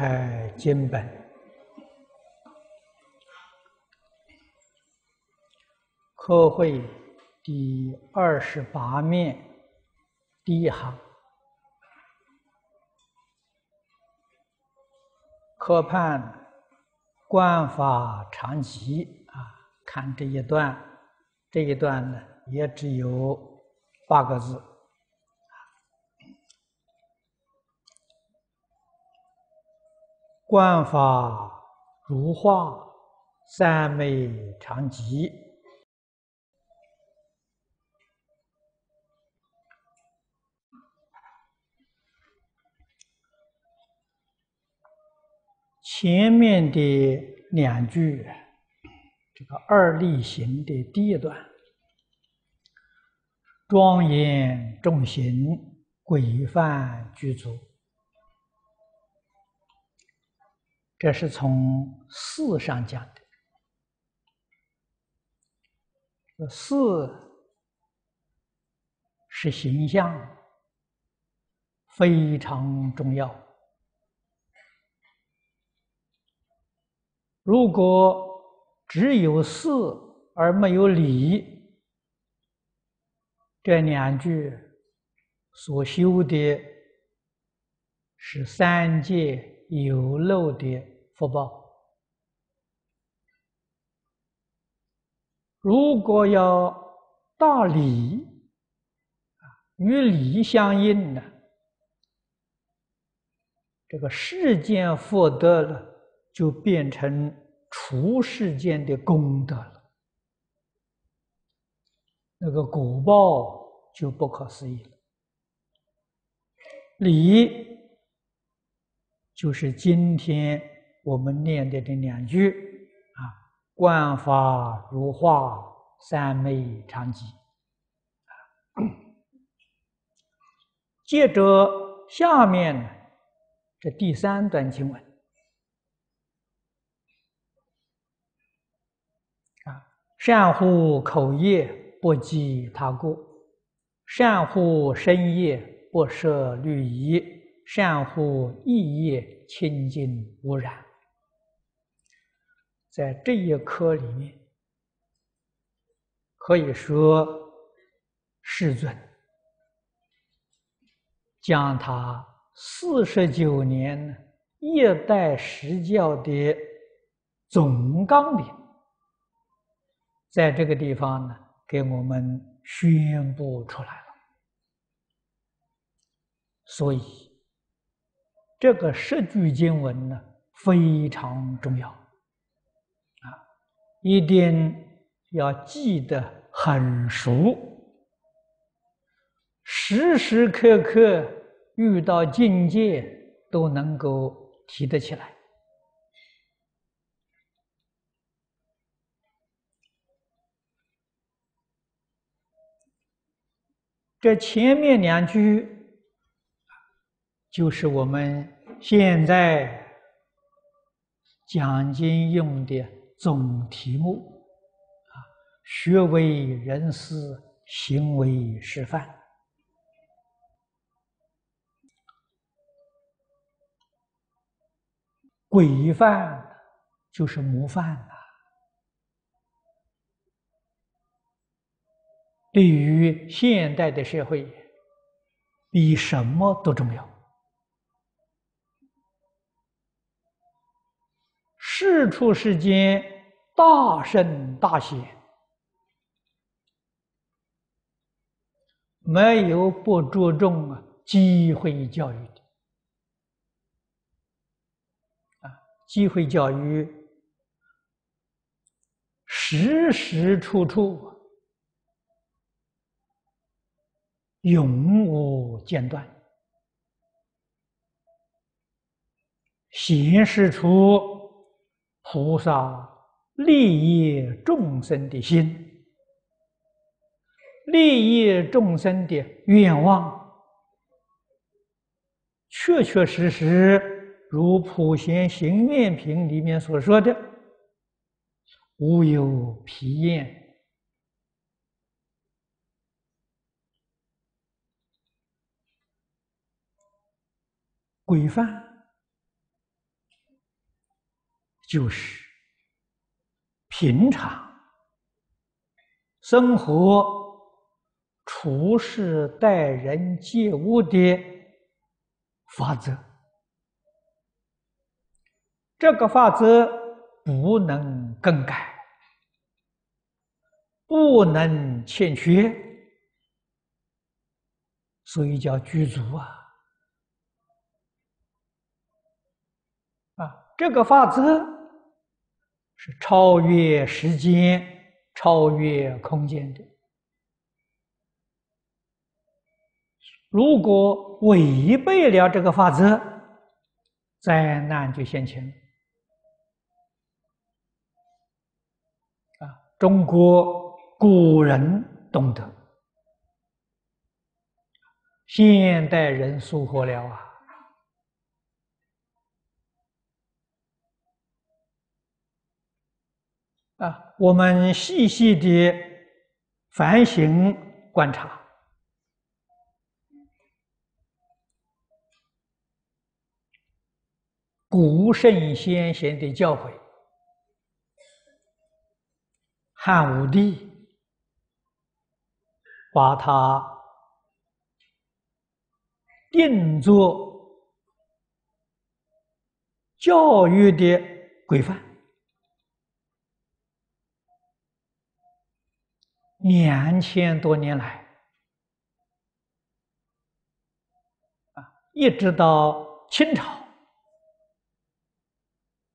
开经本，科会第二十八面第一行，可判观法常集啊！看这一段，这一段呢也只有八个字。观法如画，三昧常集前面的两句，这个二力行的第一段，庄严众行，规范具足。这是从四上讲的，四是形象非常重要。如果只有四而没有礼，这两句所修的是三界有漏的。福报，如果要大理啊，与理相应呢，这个世间福德呢，就变成除世间的功德了，那个果报就不可思议了。礼，就是今天。我们念的这两句啊，“观法如画，三昧常寂。”接着下面这第三段经文啊，“善护口业，不讥他过；善护身业，不涉女仪；善护意业，清净无染。”在这一科里面，可以说，世尊将他四十九年夜代十教的总纲领，在这个地方呢，给我们宣布出来了。所以，这个十句经文呢，非常重要。一定要记得很熟，时时刻刻遇到境界都能够提得起来。这前面两句就是我们现在讲经用的。总题目啊，学为人师，行为示范，规范就是模范呐。对于现代的社会，比什么都重要。事出世间，大圣大贤，没有不注重啊机会教育的啊！机会教育，时时处处，永无间断，显示出。菩萨利益众生的心，利益众生的愿望，确确实实如《普贤行愿品》里面所说的：“无有疲厌，规范。”就是平常生活处事待人接物的法则。这个法则不能更改，不能欠缺，所以叫具足啊！啊，这个法则。是超越时间、超越空间的。如果违背了这个法则，灾难就现前了。啊，中国古人懂得，现代人疏忽了啊。我们细细的反省、观察，古圣先贤的教诲，汉武帝把它定做教育的规范。两千多年来，啊，一直到清朝，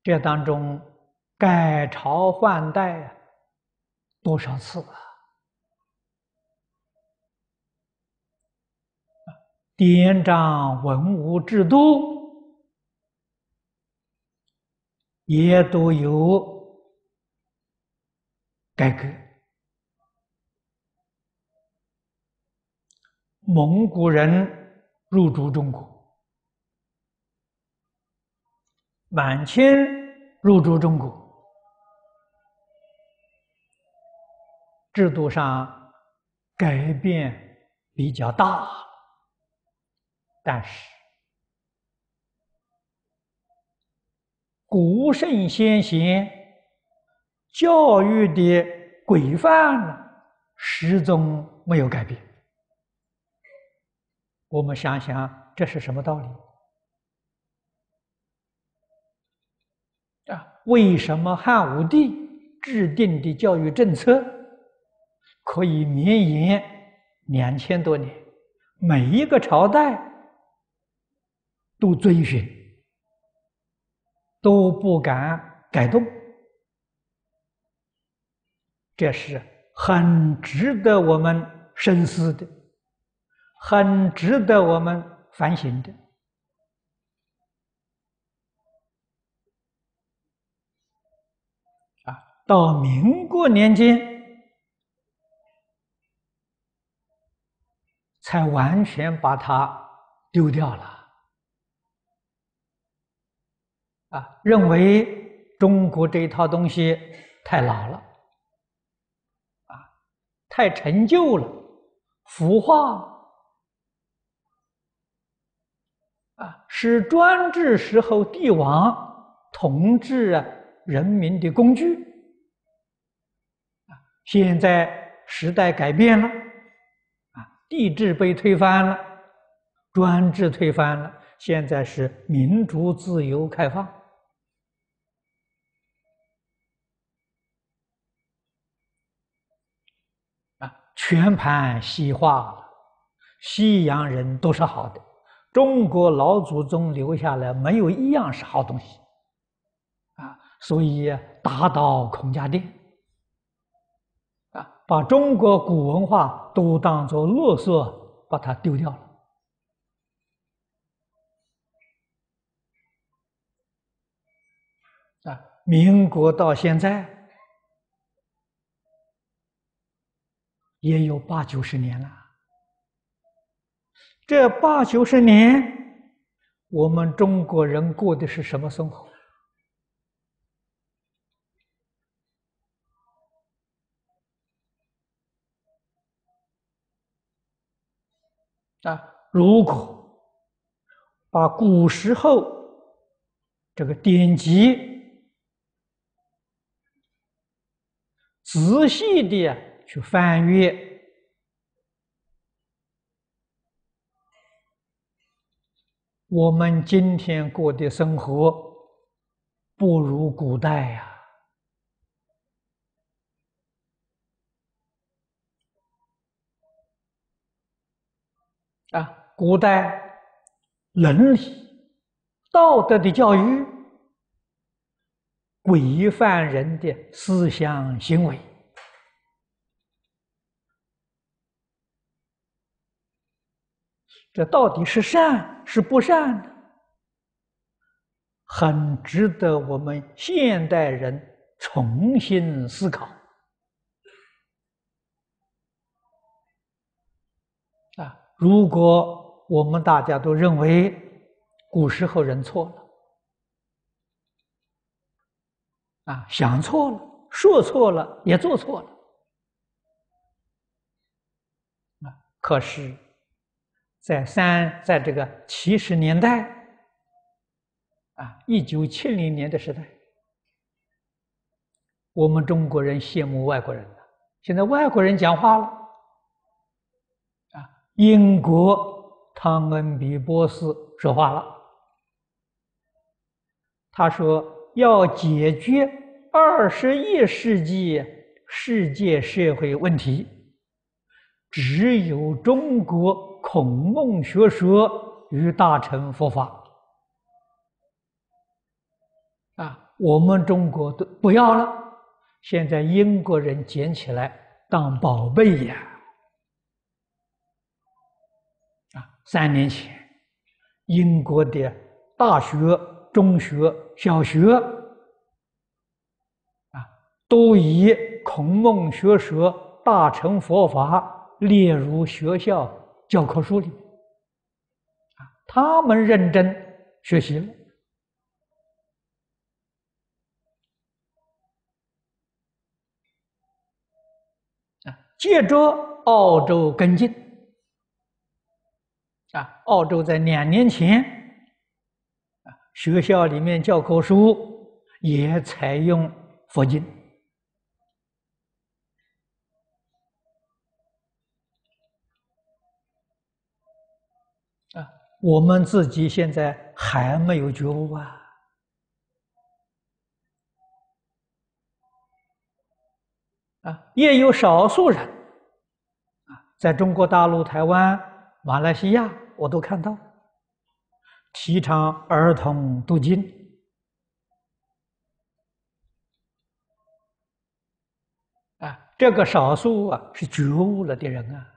这当中改朝换代多少次啊？典章文物制度也都有改革。蒙古人入主中国，满清入主中国，制度上改变比较大，但是古圣先贤教育的规范始终没有改变。我们想想，这是什么道理？啊，为什么汉武帝制定的教育政策可以绵延两千多年？每一个朝代都遵循，都不敢改动。这是很值得我们深思的。很值得我们反省的啊！到民国年间，才完全把它丢掉了啊！认为中国这一套东西太老了，啊，太陈旧了，腐化。啊，是专制时候帝王统治啊人民的工具，现在时代改变了，啊，帝制被推翻了，专制推翻了，现在是民主、自由、开放，啊，全盘西化，了，西洋人都是好的。中国老祖宗留下来没有一样是好东西，啊，所以打倒孔家店，啊，把中国古文化都当做垃圾把它丢掉了，啊，民国到现在也有八九十年了。这八九十年，我们中国人过的是什么生活？啊，如果把古时候这个典籍仔细的去翻阅。我们今天过的生活，不如古代呀！啊，古代伦理、道德的教育，规范人的思想行为。这到底是善是不善呢？很值得我们现代人重新思考。啊，如果我们大家都认为古时候人错了，啊，想错了，说错了，也做错了，啊，可是。在三，在这个七十年代，啊，一九七零年的时代，我们中国人羡慕外国人了。现在外国人讲话了，啊，英国汤恩比波斯说话了，他说要解决二十一世纪世界社会问题，只有中国。孔孟学说与大乘佛法啊，我们中国都不要了。现在英国人捡起来当宝贝呀！啊，三年前，英国的大学、中学、小学啊，都以孔孟学说、大乘佛法列入学校。教科书里，啊，他们认真学习了，啊，接着澳洲跟进，啊，澳洲在两年前，啊，学校里面教科书也采用佛经。我们自己现在还没有觉悟啊！啊，也有少数人啊，在中国大陆、台湾、马来西亚，我都看到提倡儿童读经，啊，这个少数啊是觉悟了的人啊。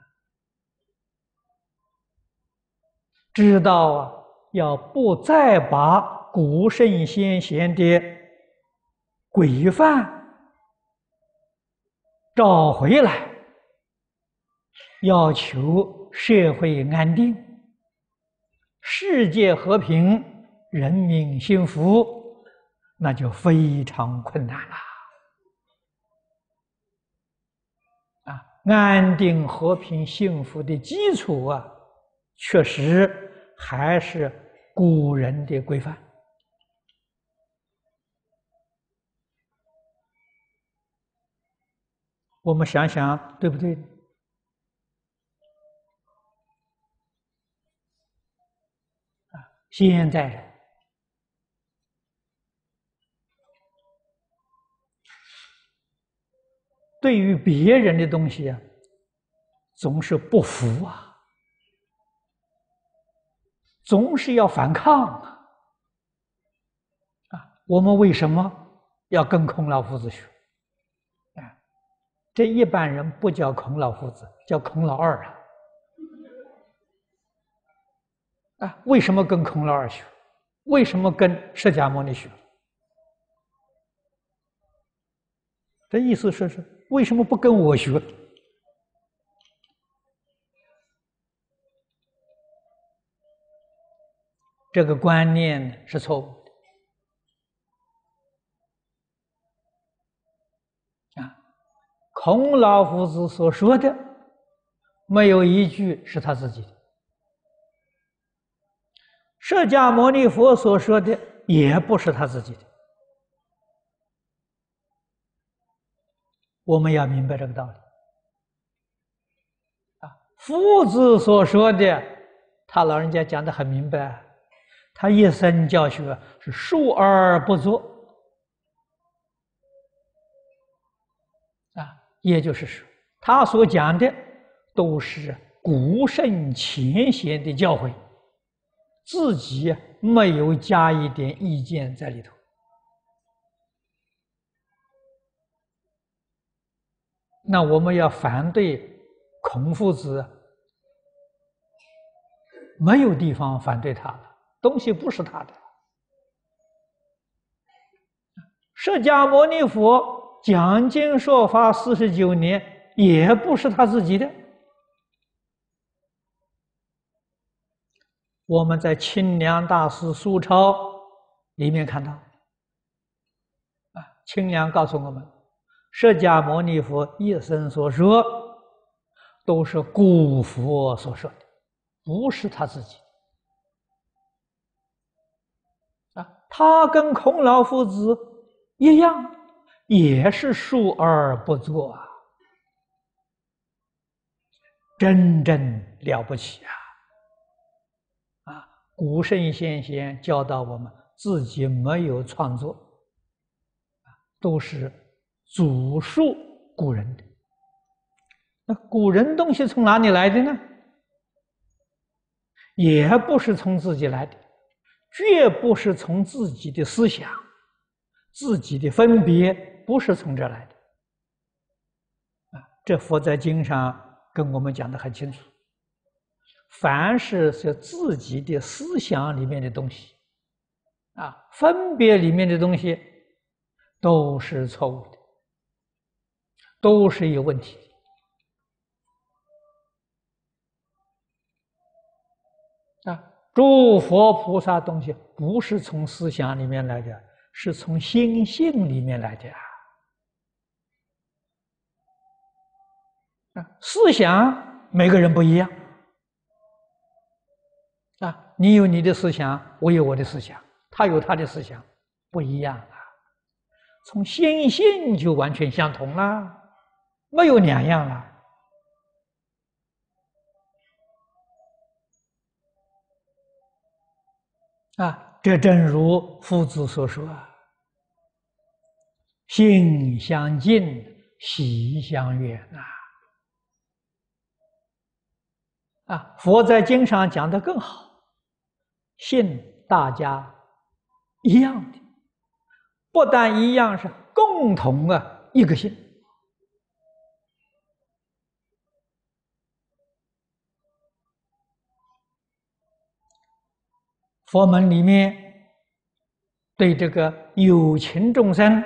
知道啊，要不再把古圣先贤的规范找回来，要求社会安定、世界和平、人民幸福，那就非常困难了。啊，安定、和平、幸福的基础啊，确实。还是古人的规范，我们想想对不对？啊，现在人对于别人的东西啊，总是不服啊。总是要反抗啊！我们为什么要跟孔老夫子学？啊，这一般人不叫孔老夫子，叫孔老二啊！啊，为什么跟孔老二学？为什么跟释迦牟尼学？这意思是是为什么不跟我学？这个观念是错误的。啊，孔老夫子所说的没有一句是他自己的；释迦牟尼佛所说的也不是他自己的。我们要明白这个道理。啊，夫子所说的，他老人家讲的很明白。啊。他一生教学是述而不作，啊，也就是说，他所讲的都是古圣前贤的教诲，自己没有加一点意见在里头。那我们要反对孔夫子，没有地方反对他。东西不是他的，释迦牟尼佛讲经说法四十九年，也不是他自己的。我们在清凉大师苏钞里面看到，啊，清凉告诉我们，释迦牟尼佛一生所说，都是古佛所说的，不是他自己。他跟孔老夫子一样，也是述而不作，啊，真正了不起啊！啊，古圣先贤教导我们，自己没有创作，都是祖述古人的。那古人东西从哪里来的呢？也不是从自己来的。绝不是从自己的思想、自己的分别，不是从这来的。啊，这佛在经上跟我们讲的很清楚。凡是是自己的思想里面的东西，啊，分别里面的东西，都是错误的，都是有问题。诸佛菩萨东西不是从思想里面来的，是从心性里面来的啊！思想每个人不一样啊，你有你的思想，我有我的思想，他有他的思想，不一样啊。从心性就完全相同啦，没有两样啦。啊，这正如夫子所说：“啊，性相近，习相远。”啊，啊，佛在经上讲的更好，性大家一样的，不但一样，是共同啊一个性。佛门里面，对这个有情众生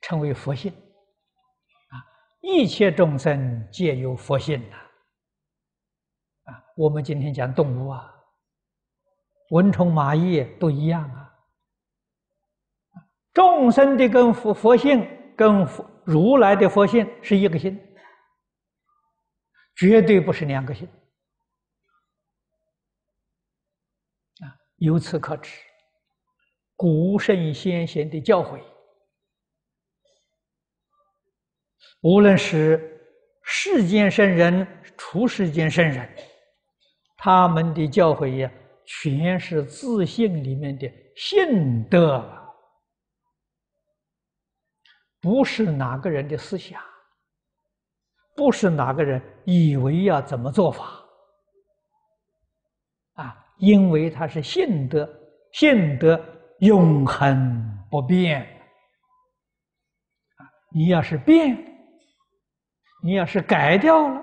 称为佛性，啊，一切众生皆有佛性呐，啊，我们今天讲动物啊，蚊虫蚂蚁都一样啊，众生的跟佛佛性，跟如来的佛性是一个心，绝对不是两个心。由此可知，古圣先贤的教诲，无论是世间圣人、出世间圣人，他们的教诲呀，全是自信里面的信德，不是哪个人的思想，不是哪个人以为要怎么做法。因为它是性德，性德永恒不变。你要是变，你要是改掉了，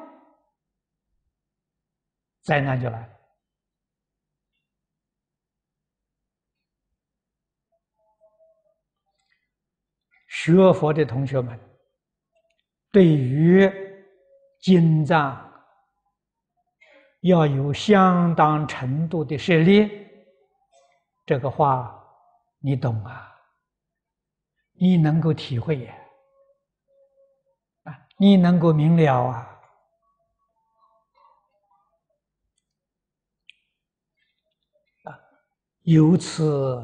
灾难就来。了。学佛的同学们，对于经藏。要有相当程度的涉猎，这个话你懂啊？你能够体会呀？啊，你能够明了啊？啊，由此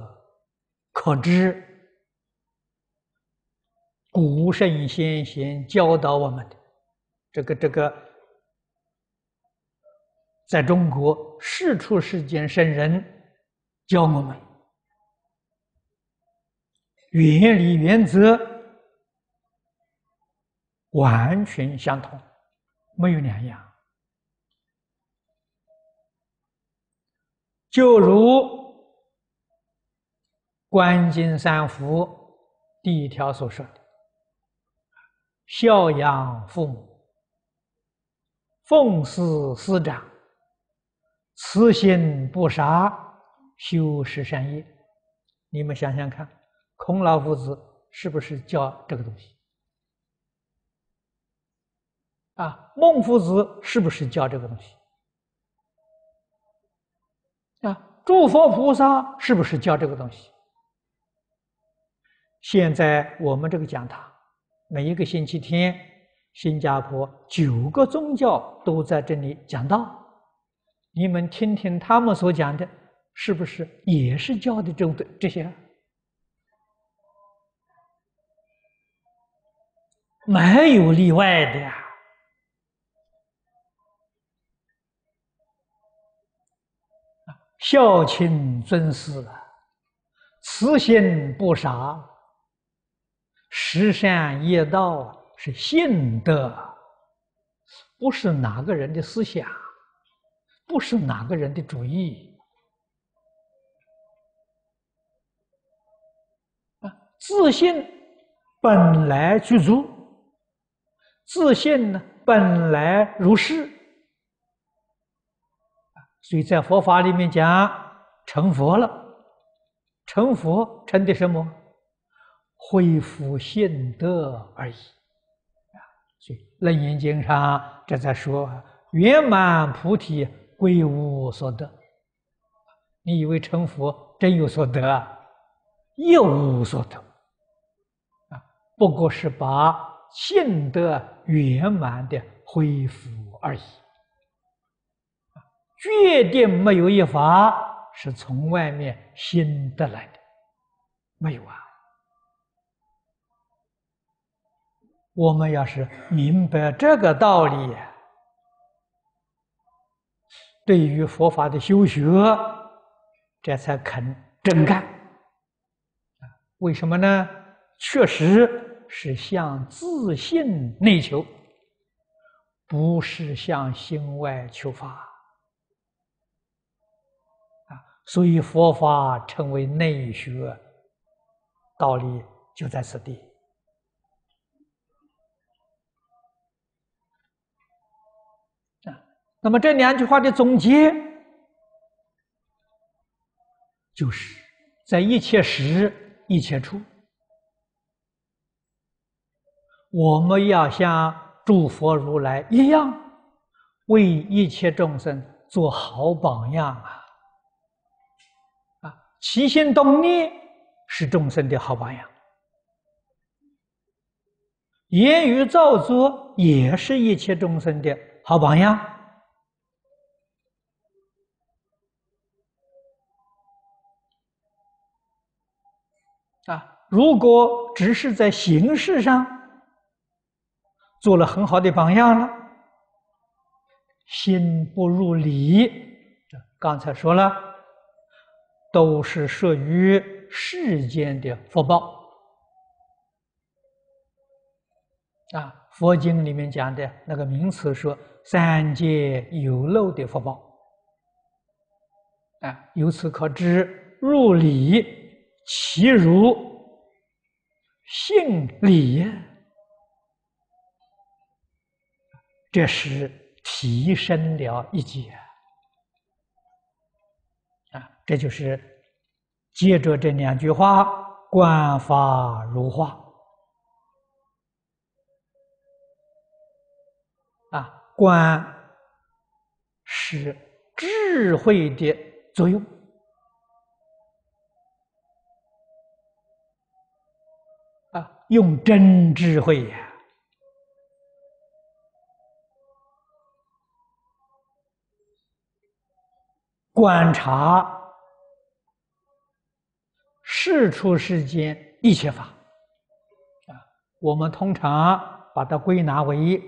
可知，古圣先贤教导我们的这个这个。在中国，世出世间圣人教我们原理原则完全相同，没有两样。就如《关经三福》第一条所说的：“孝养父母，奉事师长。”慈心不杀，修十善业。你们想想看，孔老夫子是不是教这个东西？啊，孟夫子是不是教这个东西？啊，诸佛菩萨是不是教这个东西？现在我们这个讲堂，每一个星期天，新加坡九个宗教都在这里讲道。你们听听他们所讲的，是不是也是教的这的这些？没有例外的呀。孝亲尊师，慈心不杀，十善业道是信的，不是哪个人的思想。不是哪个人的主意啊！自信本来具足，自信呢本来如是所以在佛法里面讲，成佛了，成佛成的什么？恢复性德而已啊！所以《楞严经》上这在说圆满菩提。归无所得，你以为成佛真有所得？一无所得，啊，不过是把现得圆满的恢复而已。绝对没有一法是从外面新得来的，没有啊。我们要是明白这个道理。对于佛法的修学，这才肯真干。为什么呢？确实是向自信内求，不是向心外求法。啊，所以佛法称为内学，道理就在此地。那么这两句话的总结，就是在一切时、一切处，我们要像诸佛如来一样，为一切众生做好榜样啊！啊，起心动念是众生的好榜样，言语造作也是一切众生的好榜样。如果只是在形式上做了很好的榜样了，心不入理，刚才说了，都是属于世间的福报啊。佛经里面讲的那个名词说三界有漏的福报，啊，由此可知，入理其如。姓李，这是提升了一级啊！这就是接着这两句话，观法如画啊，观是智慧的作用。用真智慧呀，观察事出世间一切法啊，我们通常把它归纳为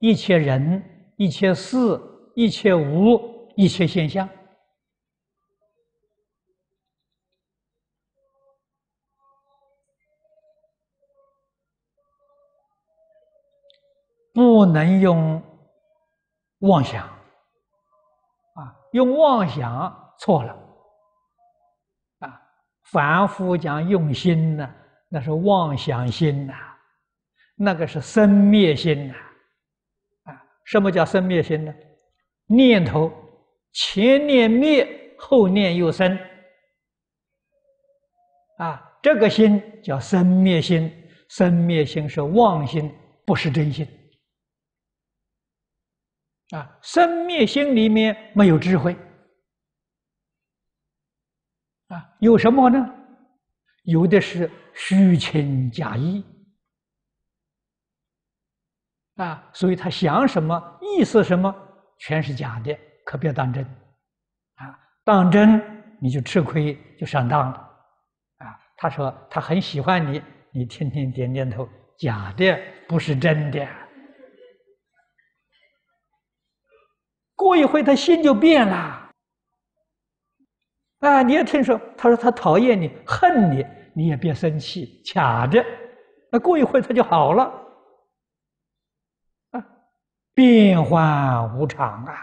一切人、一切事、一切物、一切现象。不能用妄想啊！用妄想错了啊！凡夫讲用心呢，那是妄想心呐，那个是生灭心呐。啊，什么叫生灭心呢？念头前念灭，后念又生。啊，这个心叫生灭心，生灭心是妄心，不是真心。啊，生灭心里面没有智慧，啊，有什么呢？有的是虚情假意，啊，所以他想什么，意思什么，全是假的，可别当真，啊，当真你就吃亏，就上当了，啊，他说他很喜欢你，你天天点点头，假的不是真的。过一会他心就变了，啊！你也听说，他说他讨厌你，恨你，你也别生气，卡着。那过一会他就好了，啊！变幻无常啊，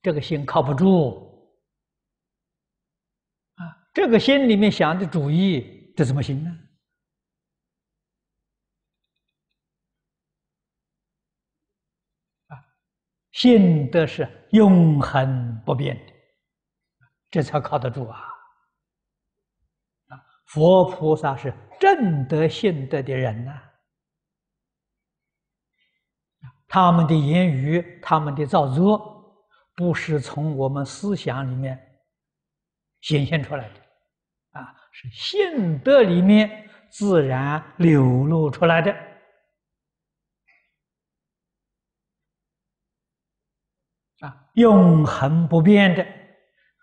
这个心靠不住啊，这个心里面想的主意，这怎么行呢？信德是永恒不变的，这才靠得住啊！啊，佛菩萨是正德信德的人呐，他们的言语、他们的造作，不是从我们思想里面显现出来的，啊，是信德里面自然流露出来的。啊，永恒不变的，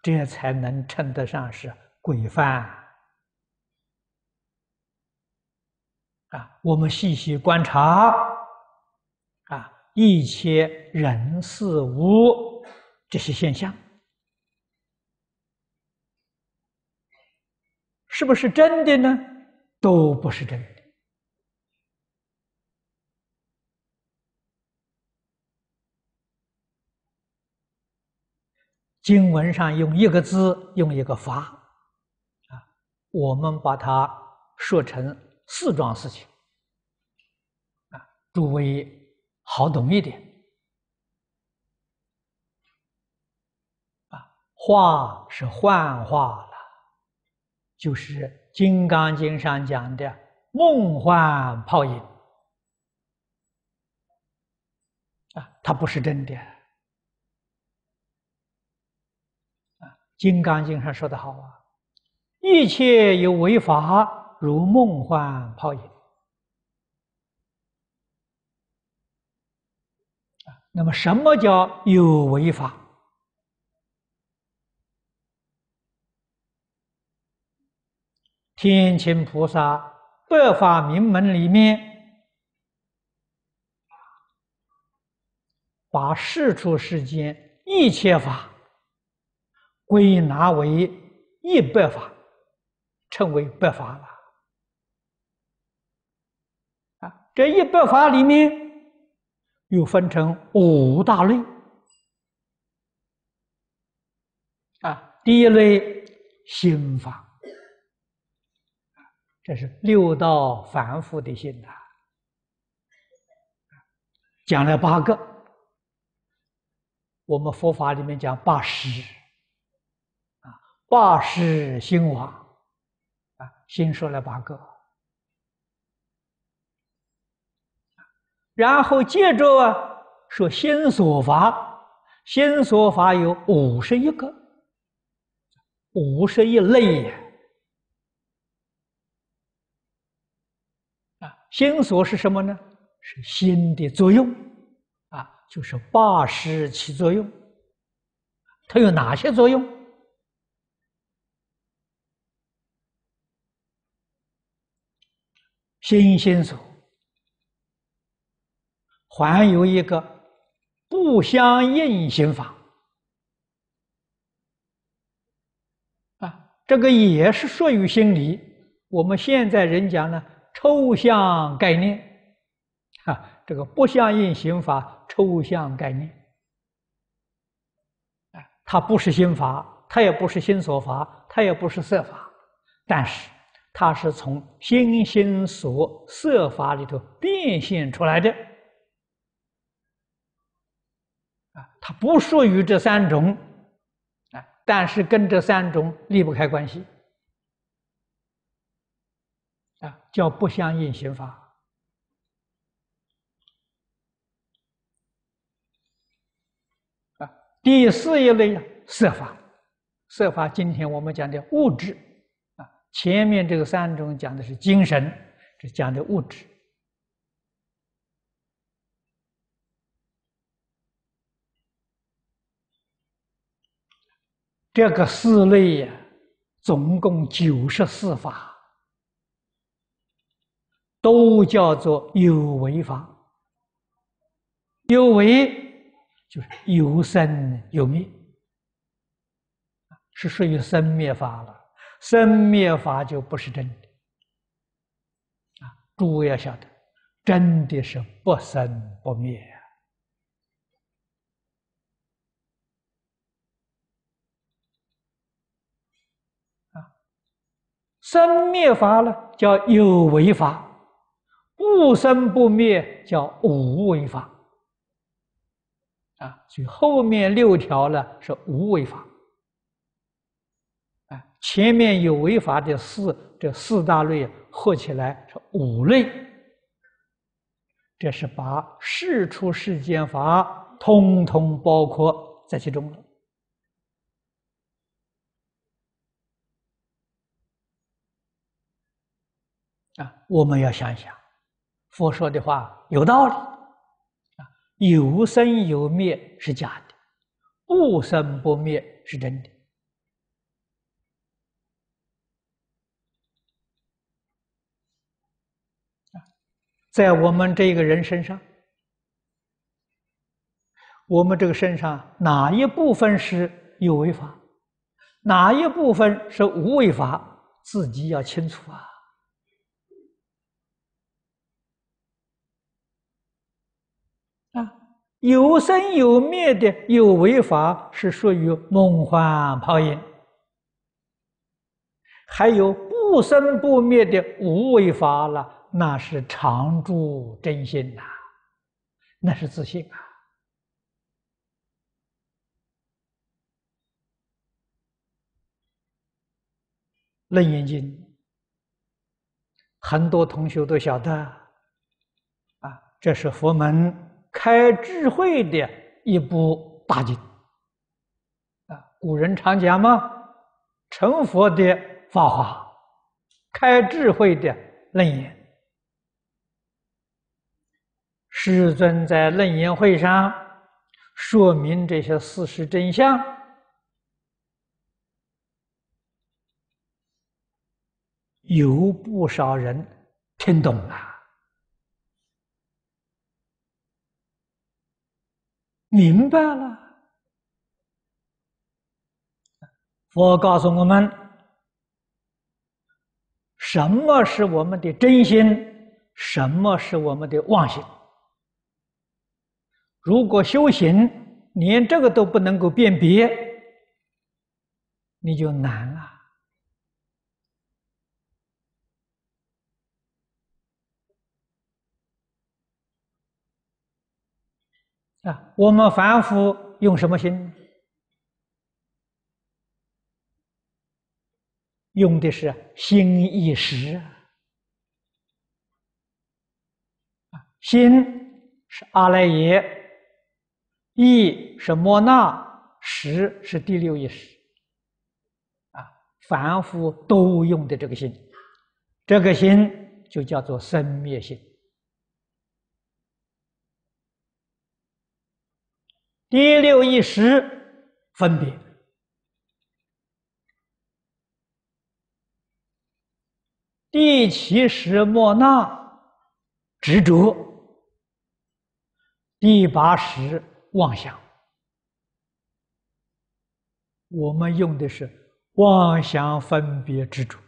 这才能称得上是规范。啊，我们细细观察，啊，一切人事物这些现象，是不是真的呢？都不是真。的。经文上用一个字，用一个法，啊，我们把它说成四桩事情，啊，诸位好懂一点，啊，话是幻化了，就是《金刚经》上讲的梦幻泡影，啊，它不是真的。《金刚经》上说的好啊，一切有为法，如梦幻泡影。啊，那么什么叫有为法？天亲菩萨《百法明门》里面，把世出世间一切法。归纳为一百法，称为百法了。啊，这一百法里面又分成五大类。啊，第一类心法，这是六道凡夫的心啊。讲了八个，我们佛法里面讲八十。八识心王，啊，先说了八个，然后接着啊，说心所法，心所法有五十一个，五十一类呀，啊，心所是什么呢？是心的作用，啊，就是八识起作用，它有哪些作用？心心所，还有一个不相应心法，啊，这个也是属于心理。我们现在人讲呢，抽象概念，哈，这个不相应心法，抽象概念，啊，它不是心法，它也不是心所法，它也不是色法，但是。它是从心心所色法里头变现出来的，啊，它不属于这三种，啊，但是跟这三种离不开关系，啊，叫不相应心法，啊，第四一类色法，色法今天我们讲的物质。前面这个三种讲的是精神，这讲的物质。这个四类呀，总共九十四法，都叫做有为法。有为就是有生有灭，是属于生灭法了。生灭法就不是真的，啊！诸位要晓得，真的是不生不灭啊！生灭法呢，叫有为法；不生不灭叫无为法。啊，所以后面六条呢是无为法。前面有违法的四这四大类合起来是五类，这是把事出世间法通通包括在其中了。啊，我们要想一想，佛说的话有道理啊，有生有灭是假的，不生不灭是真的。在我们这个人身上，我们这个身上哪一部分是有为法，哪一部分是无为法，自己要清楚啊！啊，有生有灭的有为法是属于梦幻泡影，还有不生不灭的无为法了。那是常住真心呐，那是自信啊。《楞严经》很多同学都晓得啊，这是佛门开智慧的一部大经啊。古人常讲嘛，成佛的法华，开智慧的楞严。师尊在楞严会上说明这些事实真相，有不少人听懂了，明白了。佛告诉我们，什么是我们的真心，什么是我们的妄心。如果修行连这个都不能够辨别，你就难了啊！我们凡夫用什么心？用的是心意识，心是阿赖耶。一是莫那，时是第六意识，啊，凡夫都用的这个心，这个心就叫做生灭心。第六意识分别，第七识莫那执着，第八识。妄想，我们用的是妄想分别执着，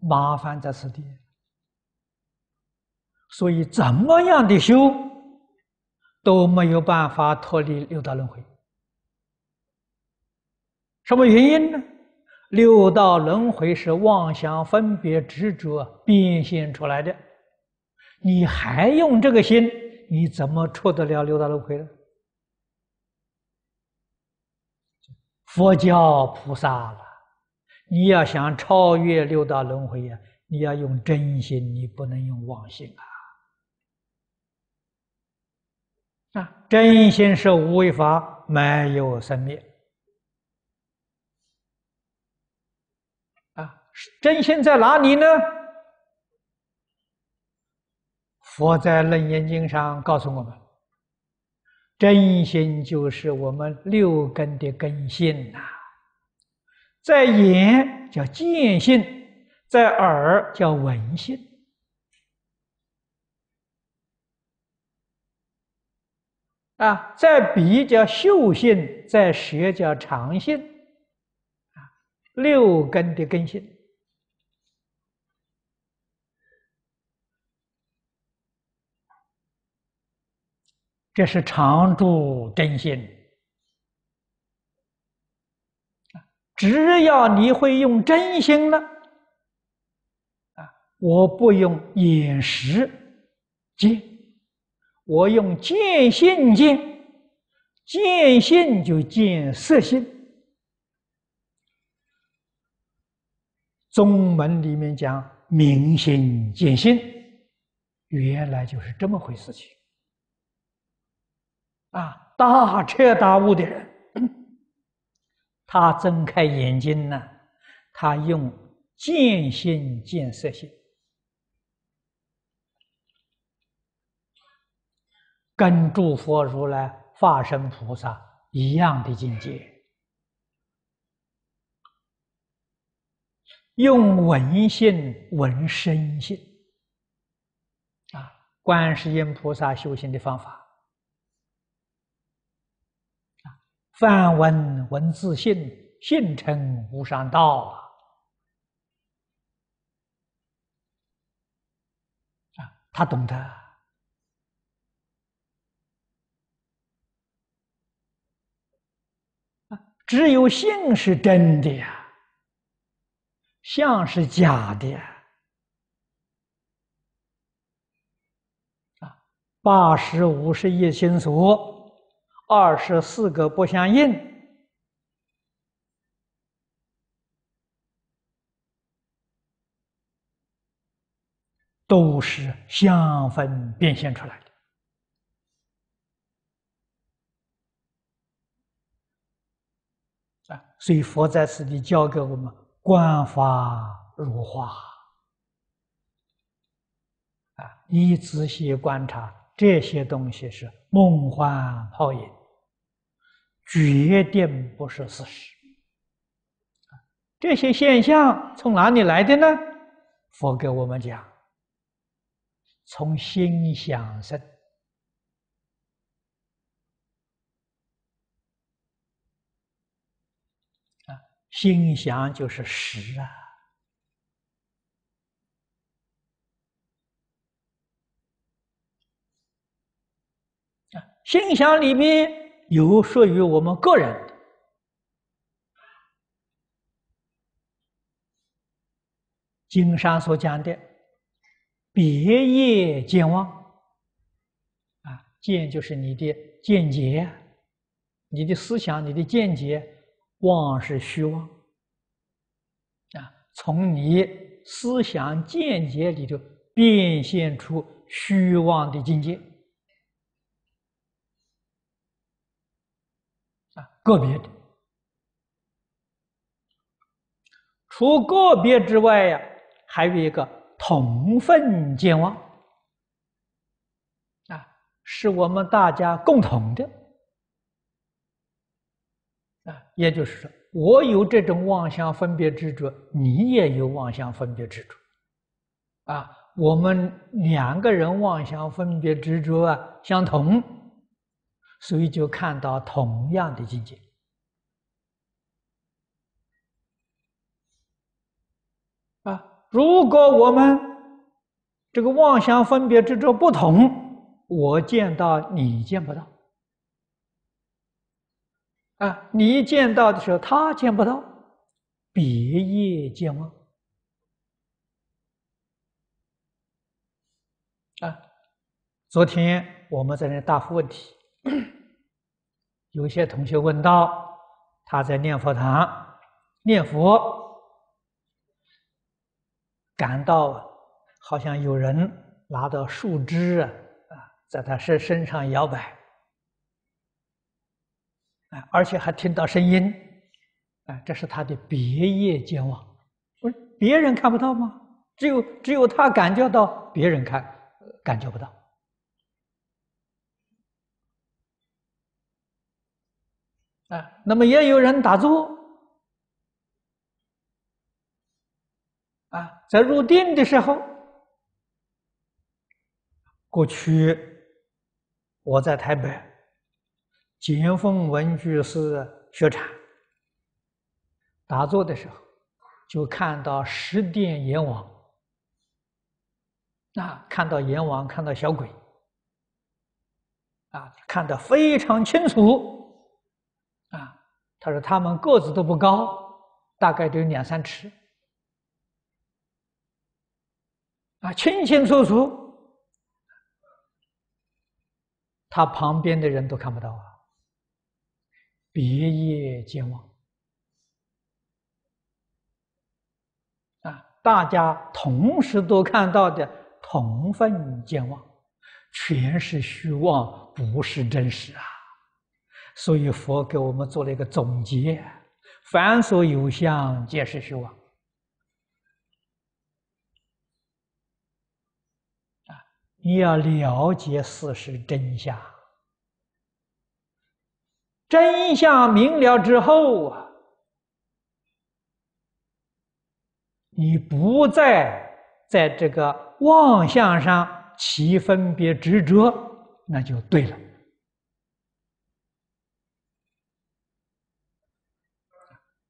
麻烦在此地。所以，怎么样的修都没有办法脱离六道轮回。什么原因呢？六道轮回是妄想分别执着变现出来的。你还用这个心，你怎么出得了六道轮回呢？佛教菩萨了，你要想超越六道轮回呀，你要用真心，你不能用妄心啊！啊，真心是无为法，没有生灭。啊，真心在哪里呢？佛在楞严经上告诉我们：真心就是我们六根的根性呐，在眼叫见性，在耳叫闻性啊，在鼻叫嗅性，在舌叫尝性啊，六根的根性。这是常住真心。只要你会用真心了，啊，我不用眼识见，我用见性见，见性就见色性。宗门里面讲明心见性，原来就是这么回事情。啊，大彻大悟的人，他睁开眼睛呢，他用见性见色性，跟诸佛如来、化身菩萨一样的境界，用闻性闻声性，啊，观世音菩萨修行的方法。梵文文字性，性成无上道啊！他懂得只有性是真的呀，相是假的啊。八十、五十一心所。二十四个不相应，都是相分变现出来的。啊，所以佛在此地教给我们观法如花。啊，你仔细观察这些东西是梦幻泡影。绝对不是事实。这些现象从哪里来的呢？佛给我们讲：从心想生。啊，心想就是实啊！啊，心想里面。有属于我们个人的，经上所讲的别业见忘啊，见就是你的见解，你的思想，你的见解，望是虚妄，啊，从你思想见解里头变现出虚妄的境界。个别的，除个别之外呀，还有一个同分健忘，啊，是我们大家共同的，啊，也就是说，我有这种妄想分别执着，你也有妄想分别执着，啊，我们两个人妄想分别执着啊相同。所以就看到同样的境界啊！如果我们这个妄想分别之中不同，我见到你见不到啊！你一见到的时候，他见不到，别业见妄啊！昨天我们在那答复问题。有些同学问到，他在念佛堂念佛，感到好像有人拿着树枝啊，在他身身上摇摆，而且还听到声音，啊，这是他的别业见望，不说别人看不到吗？只有只有他感觉到，别人看感觉不到。啊，那么也有人打坐，啊，在入定的时候，过去我在台北金凤文具寺学禅，打坐的时候，就看到十殿阎王，啊，看到阎王，看到小鬼，啊，看得非常清楚。他说：“他们个子都不高，大概只有两三尺。啊，清清楚楚，他旁边的人都看不到啊，别业渐忘啊，大家同时都看到的同分健忘，全是虚妄，不是真实啊。”所以，佛给我们做了一个总结：凡所有相，皆是虚妄。啊，你要了解事实真相，真相明了之后啊，你不再在这个妄象上起分别执着，那就对了。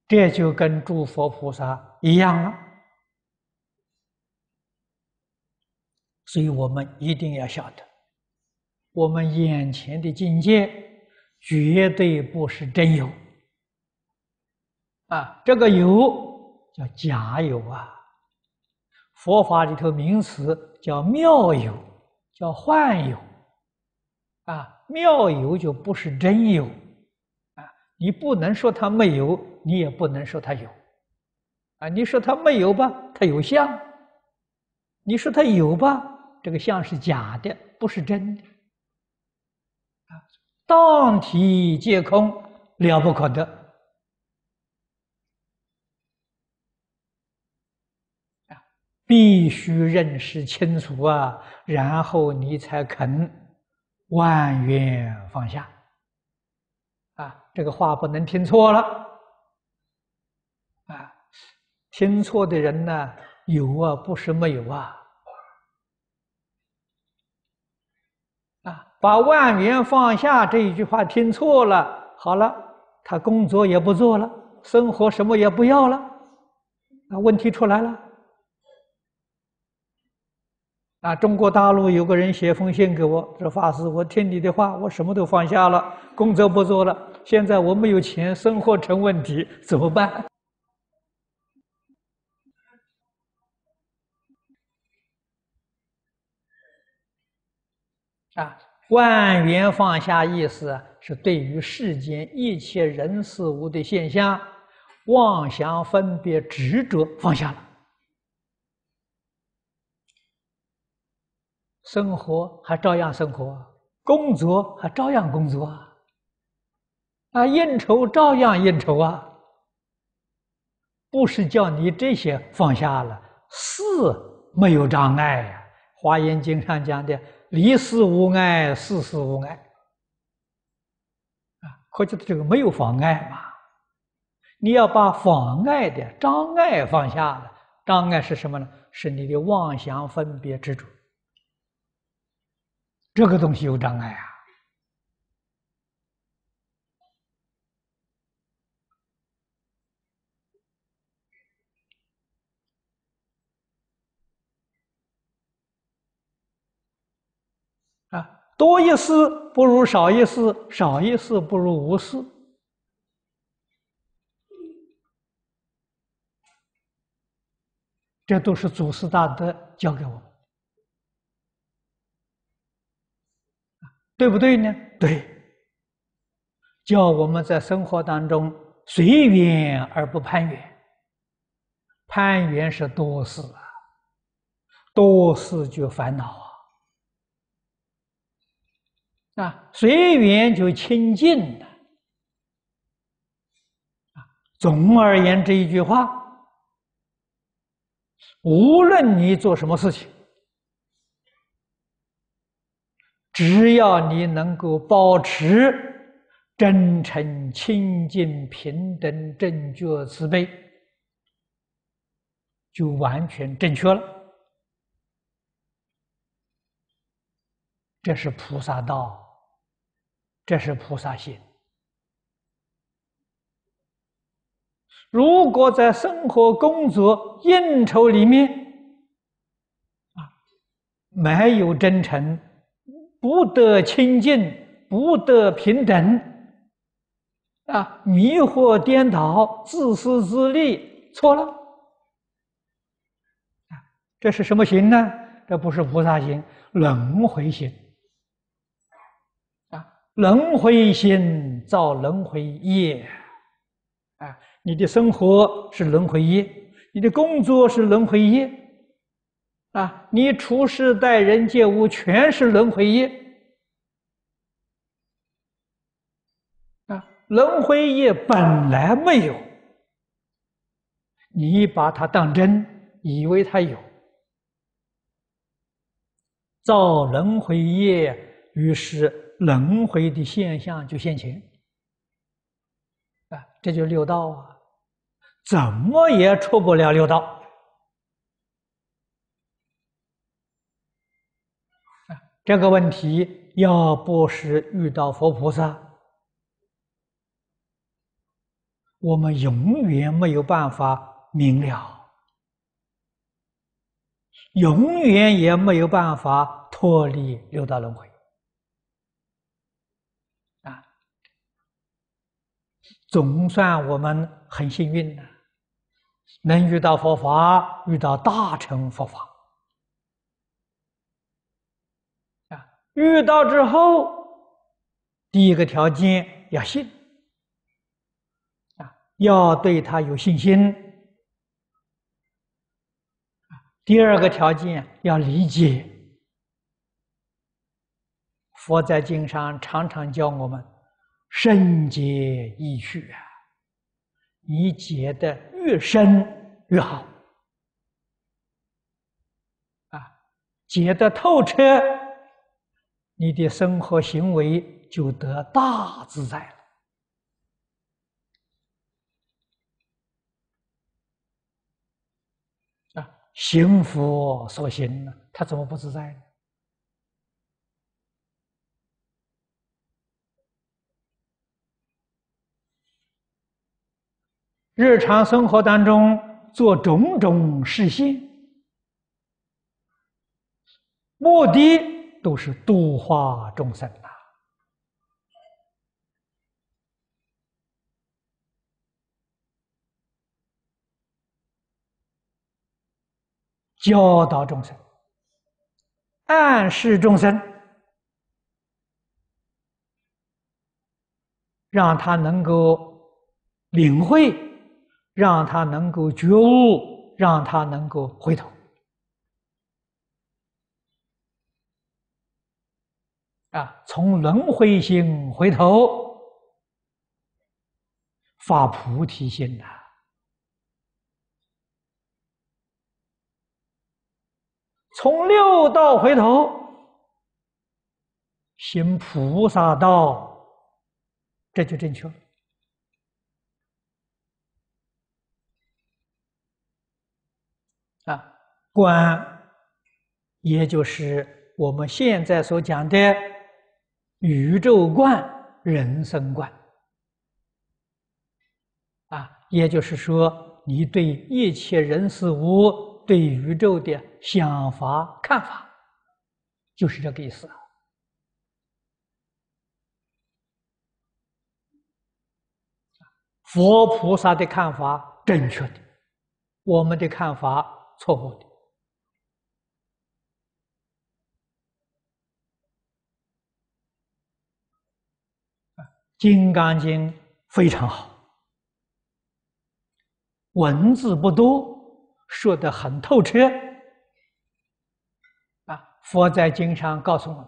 这就跟诸佛菩萨一样了，所以我们一定要晓得，我们眼前的境界绝对不是真有，啊，这个有叫假有啊，佛法里头名词叫妙有，叫幻有，啊，妙有就不是真有，啊，你不能说它没有。你也不能说他有，啊，你说他没有吧，他有相；你说他有吧，这个相是假的，不是真的。啊，当体皆空，了不可得。啊，必须认识清楚啊，然后你才肯万缘放下。啊，这个话不能听错了。听错的人呢？有啊，不是没有啊。啊，把万元放下这一句话听错了，好了，他工作也不做了，生活什么也不要了，那问题出来了。啊，中国大陆有个人写封信给我，说法师，我听你的话，我什么都放下了，工作不做了，现在我没有钱，生活成问题，怎么办？啊，万缘放下，意思是对于世间一切人事物的现象，妄想、分别、执着放下了。生活还照样生活，工作还照样工作，啊，应酬照样应酬啊。不是叫你这些放下了，事没有障碍呀。《华严经》上讲的。离世无碍，死事无碍，啊，可就这个没有妨碍嘛？你要把妨碍的障碍放下了，障碍是什么呢？是你的妄想、分别、执着，这个东西有障碍啊。多一事不如少一事，少一事不如无事。这都是祖师大德教给我们，对不对呢？对，叫我们在生活当中随缘而不攀缘。攀缘是多事啊，多事就烦恼啊。啊，随缘就清净了。总而言之一句话，无论你做什么事情，只要你能够保持真诚、清净、平等、正觉、慈悲，就完全正确了。这是菩萨道。这是菩萨心。如果在生活、工作、应酬里面，啊，没有真诚，不得清净，不得平等，啊，迷惑颠倒，自私自利，错了。啊，这是什么心呢？这不是菩萨心，轮回心。轮回心造轮回业，啊，你的生活是轮回业，你的工作是轮回业，啊，你处事待人接物全是轮回业。啊，轮回业本来没有，你把它当真，以为它有，造轮回业，于是。轮回的现象就现前，啊，这就是六道啊，怎么也出不了六道。啊，这个问题要不是遇到佛菩萨，我们永远没有办法明了，永远也没有办法脱离六道轮回。总算我们很幸运的，能遇到佛法，遇到大乘佛法。啊，遇到之后，第一个条件要信，啊，要对他有信心。啊，第二个条件要理解，佛在经上常常教我们。深解意趣啊，你解的越深越好啊，解的透彻，你的生活行为就得大自在了啊，行福所行呢，他怎么不自在呢？日常生活当中做种种事情，目的都是度化众生呐，教导众生，暗示众生，让他能够领会。让他能够觉悟，让他能够回头啊！从轮回心回头，发菩提心呐。从六道回头，行菩萨道，这就正确。了。观，也就是我们现在所讲的宇宙观、人生观，啊，也就是说，你对一切人事物、对宇宙的想法、看法，就是这个意思。佛菩萨的看法正确的，我们的看法错误的。《金刚经》非常好，文字不多，说得很透彻。啊，佛在经上告诉我们：，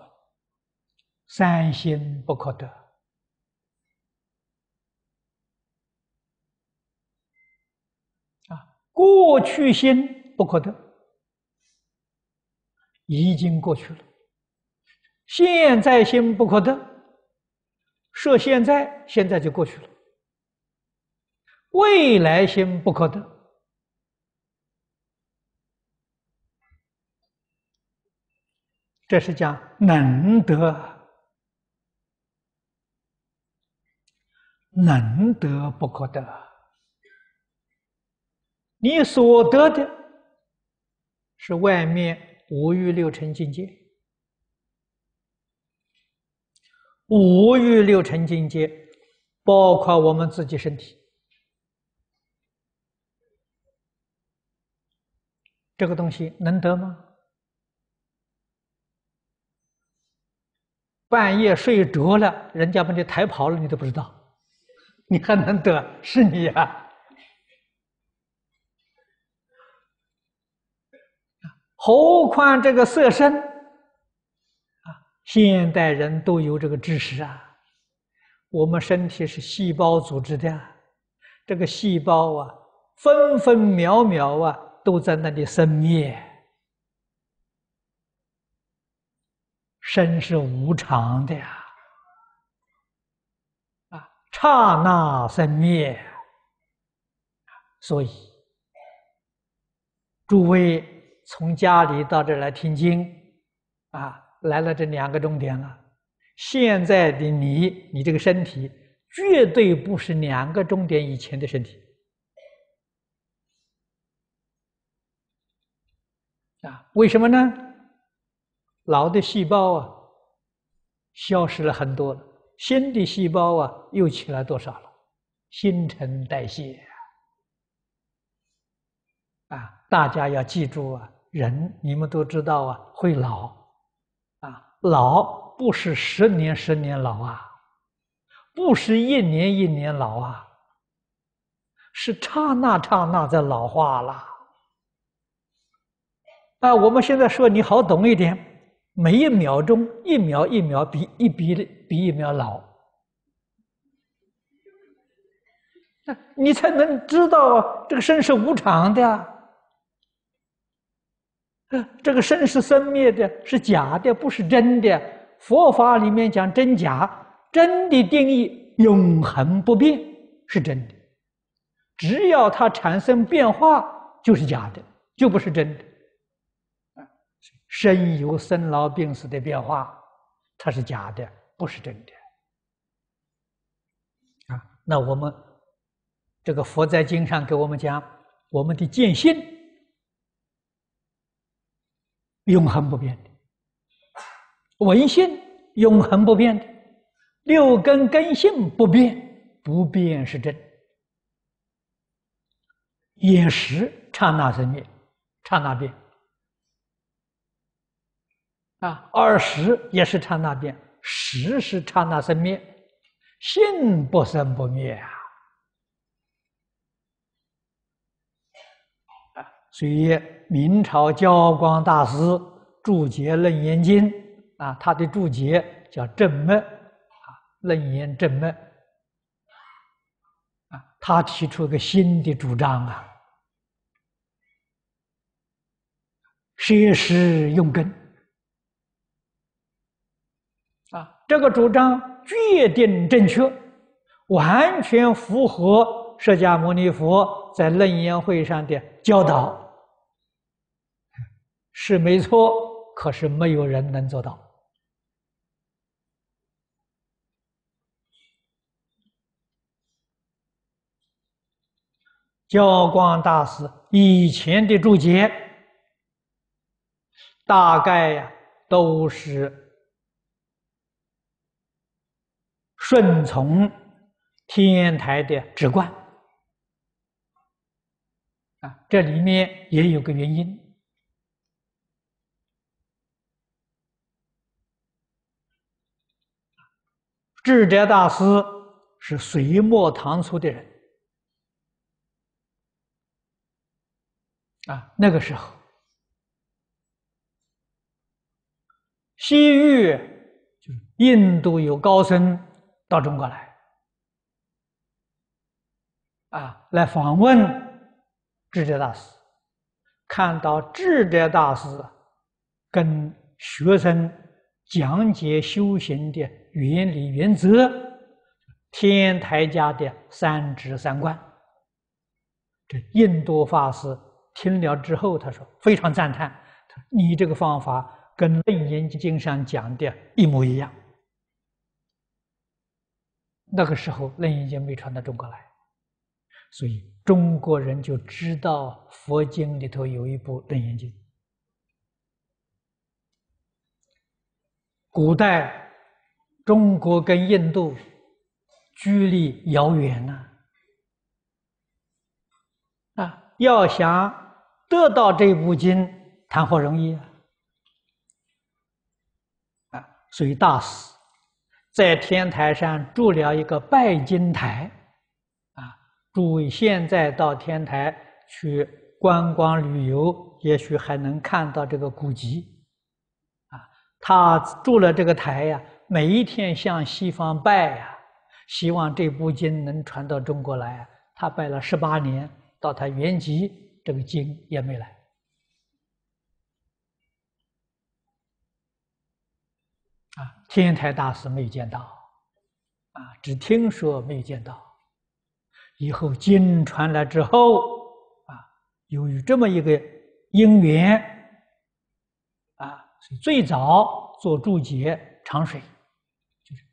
三心不可得。啊，过去心不可得，已经过去了；，现在心不可得。设现在，现在就过去了。未来心不可得，这是讲能得，能得不可得。你所得的是外面五欲六尘境界。五欲六尘境界，包括我们自己身体，这个东西能得吗？半夜睡着了，人家把你抬跑了，你都不知道，你还能得？是你呀！何况这个色身。现代人都有这个知识啊！我们身体是细胞组织的，这个细胞啊，分分秒秒啊，都在那里生灭，生是无常的呀，啊，刹那生灭，所以，诸位从家里到这来听经，啊。来了这两个重点了，现在的你，你这个身体绝对不是两个重点以前的身体啊！为什么呢？老的细胞啊，消失了很多了；新的细胞啊，又起来多少了？新陈代谢啊！大家要记住啊，人你们都知道啊，会老。老不是十年十年老啊，不是一年一年老啊，是刹那刹那在老化了。啊，我们现在说你好懂一点，每一秒钟，一秒一秒比一比比一秒老，那你才能知道这个身是无常的。这个生是生灭的，是假的，不是真的。佛法里面讲真假，真的定义永恒不变，是真的。只要它产生变化，就是假的，就不是真的。生有生老病死的变化，它是假的，不是真的。啊，那我们这个佛在经上给我们讲，我们的见性。永恒不变的，文性永恒不变的，六根根性不变，不变是真。饮食刹那生灭，刹那变。啊，二十也是刹那变，识是刹那生灭，性不生不灭啊。所以，明朝教光大师注解《楞严经》啊，他的注解叫正脉啊，《楞严正脉》啊，他提出个新的主张啊：，学施用根啊，这个主张决定正确，完全符合释迦牟尼佛。在楞严会上的教导是没错，可是没有人能做到。教光大师以前的注解，大概呀都是顺从天台的直观。啊，这里面也有个原因。智者大师是隋末唐初的人，啊，那个时候，西域就是印度有高僧到中国来，啊，来访问。智者大师看到智者大师跟学生讲解修行的原理原则，天台家的三智三观，这印度法师听了之后，他说非常赞叹，你这个方法跟楞严经上讲的一模一样。那个时候，楞严经没传到中国来。所以中国人就知道佛经里头有一部《楞严经》。古代中国跟印度距离遥远呐，啊，要想得到这部经，谈何容易啊！啊，所以大师在天台上筑了一个拜经台。诸位，现在到天台去观光旅游，也许还能看到这个古籍。啊，他住了这个台呀，每一天向西方拜呀，希望这部经能传到中国来。他拜了十八年，到他原籍，这个经也没来。啊，天台大师没有见到，啊，只听说没有见到。以后经传来之后，啊，由于这么一个因缘，啊，所以最早做注解，长水，就是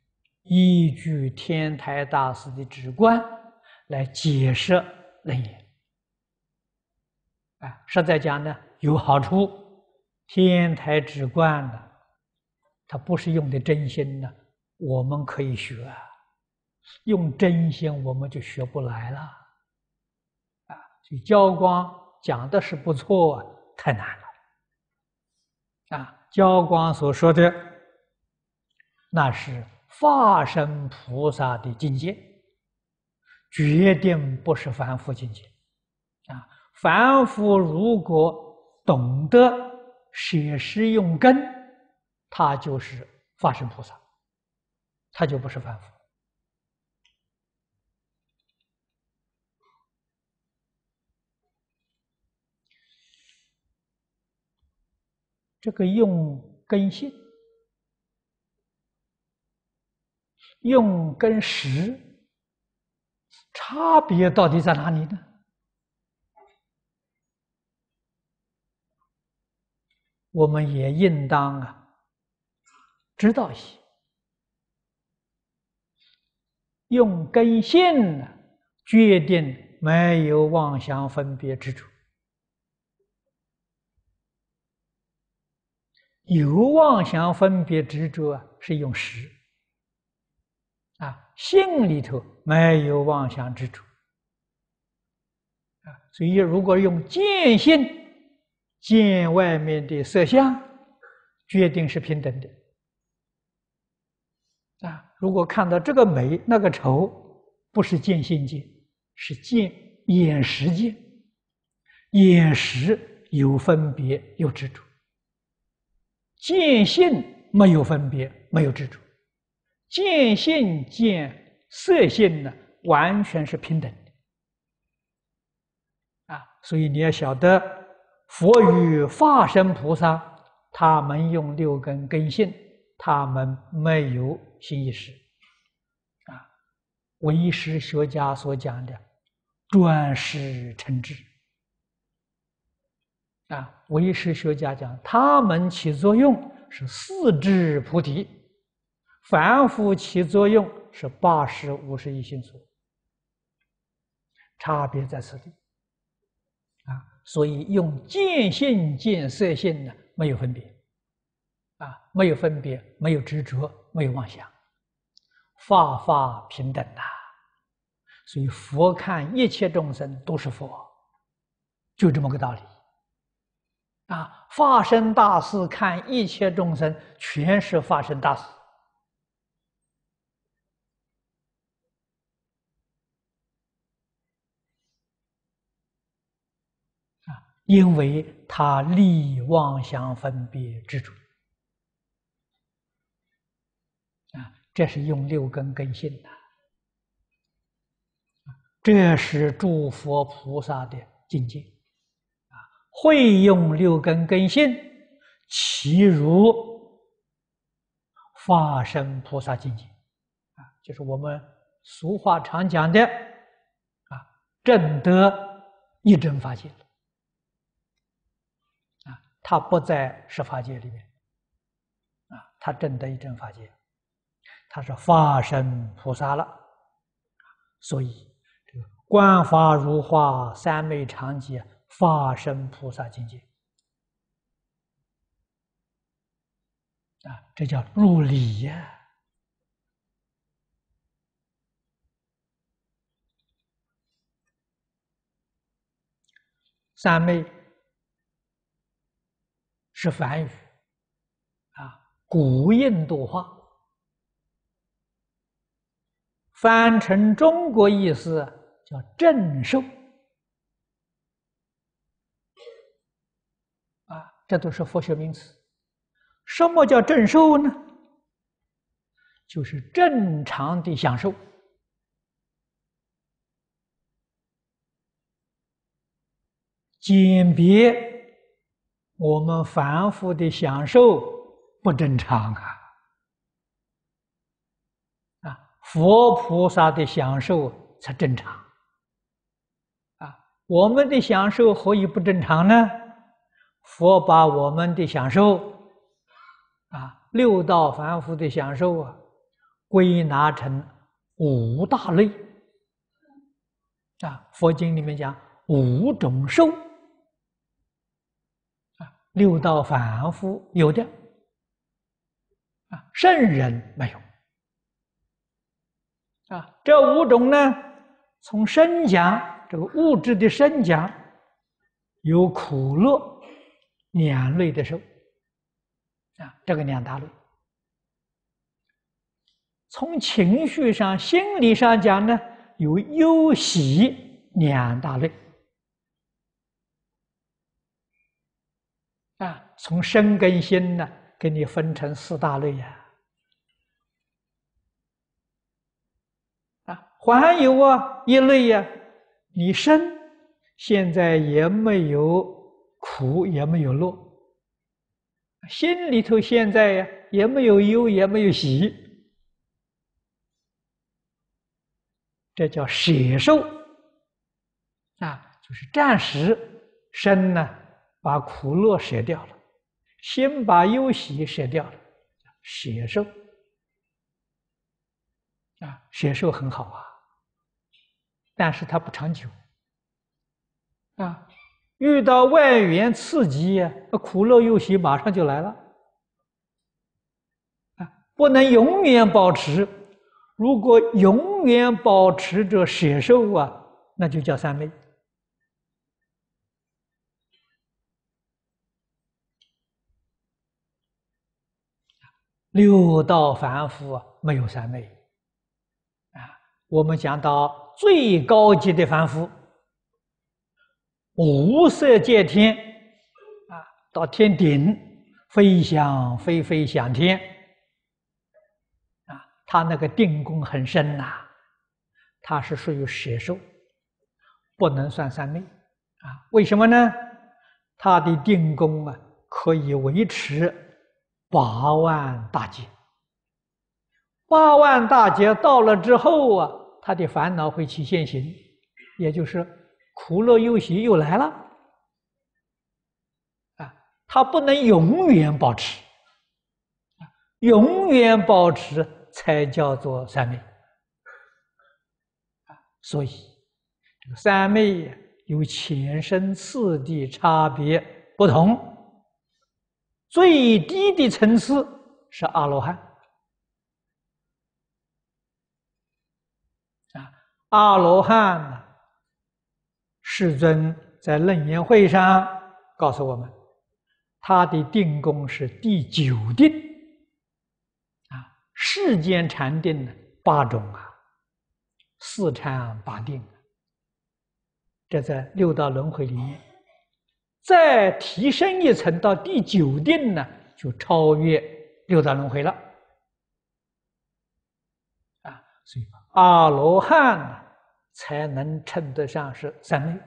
依据天台大师的直观来解释楞严。啊，实在讲呢，有好处，天台直观的，它不是用的真心呢，我们可以学。啊。用真心，我们就学不来了，啊！所以教光讲的是不错，太难了，啊！教光所说的那是化身菩萨的境界，决定不是凡夫境界，啊！凡夫如果懂得舍施用根，他就是化身菩萨，他就不是凡夫。这个用根性，用根实，差别到底在哪里呢？我们也应当啊，知道一些。用根性呢，决定没有妄想分别之处。有妄想、分别、执着啊，是用实，啊，心里头没有妄想执着啊。所以，如果用见性见外面的色相，决定是平等的啊。如果看到这个美、那个丑，不是见性见，是见眼识见，眼识有分别、有执着。见性没有分别，没有执着；见性见色性呢，完全是平等的啊！所以你要晓得，佛与化身菩萨，他们用六根根性，他们没有心意识啊。唯识学家所讲的，转世成智啊。唯识学家讲，他们起作用是四智菩提，凡夫起作用是八十五十一心所，差别在此地。啊，所以用见性见色性呢，没有分别，啊，没有分别，没有执着，没有妄想，法法平等啊，所以佛看一切众生都是佛，就这么个道理。啊！发生大事，看一切众生，全是发生大事。啊，因为他立妄想分别之主。啊，这是用六根根性的，这是诸佛菩萨的境界。会用六根根性，其如法身菩萨境界啊，就是我们俗话常讲的啊，正得一真法界啊，他不在十法界里面啊，他正得一真法界，他是法身菩萨了，所以这个观法如花，三昧常寂。发身菩萨境界啊，这叫入理呀。三昧是梵语啊，古印度话，翻成中国意思叫正受。这都是佛学名词。什么叫正受呢？就是正常的享受。鉴别我们凡夫的享受不正常啊！啊，佛菩萨的享受才正常。啊，我们的享受何以不正常呢？佛把我们的享受，啊，六道凡夫的享受啊，归纳成五大类，啊，佛经里面讲五种受，啊，六道凡夫有的，啊，圣人没有，啊，这五种呢，从身讲，这个物质的身讲，有苦乐。两类的受，啊，这个两大类，从情绪上、心理上讲呢，有忧喜两大类，啊，从生跟心呢，给你分成四大类呀，啊，还有啊一类呀，你生现在也没有。苦也没有乐，心里头现在呀也没有忧，也没有喜，这叫舍受，啊，就是暂时生呢，把苦乐舍掉了，先把忧喜舍掉了，舍受，啊，舍受很好啊，但是它不长久，啊。遇到外援刺激啊，苦乐忧喜马上就来了，啊，不能永远保持。如果永远保持着血受啊，那就叫三昧。六道凡夫没有三昧，啊，我们讲到最高级的凡夫。无色界天，啊，到天顶飞翔，飞飞向天，啊，他那个定功很深呐，他是属于邪兽，不能算三昧，啊，为什么呢？他的定功啊，可以维持八万大劫，八万大劫到了之后啊，他的烦恼会起现行，也就是。苦乐忧喜又来了，啊，它不能永远保持，永远保持才叫做三昧，所以这个三昧有前身次第差别不同，最低的层次是阿罗汉，啊，阿罗汉。世尊在楞严会上告诉我们，他的定功是第九定啊。世间禅定八种啊，四禅八定，这在六道轮回里面，再提升一层到第九定呢，就超越六道轮回了啊。所以，阿罗汉。呢。才能称得上是三昧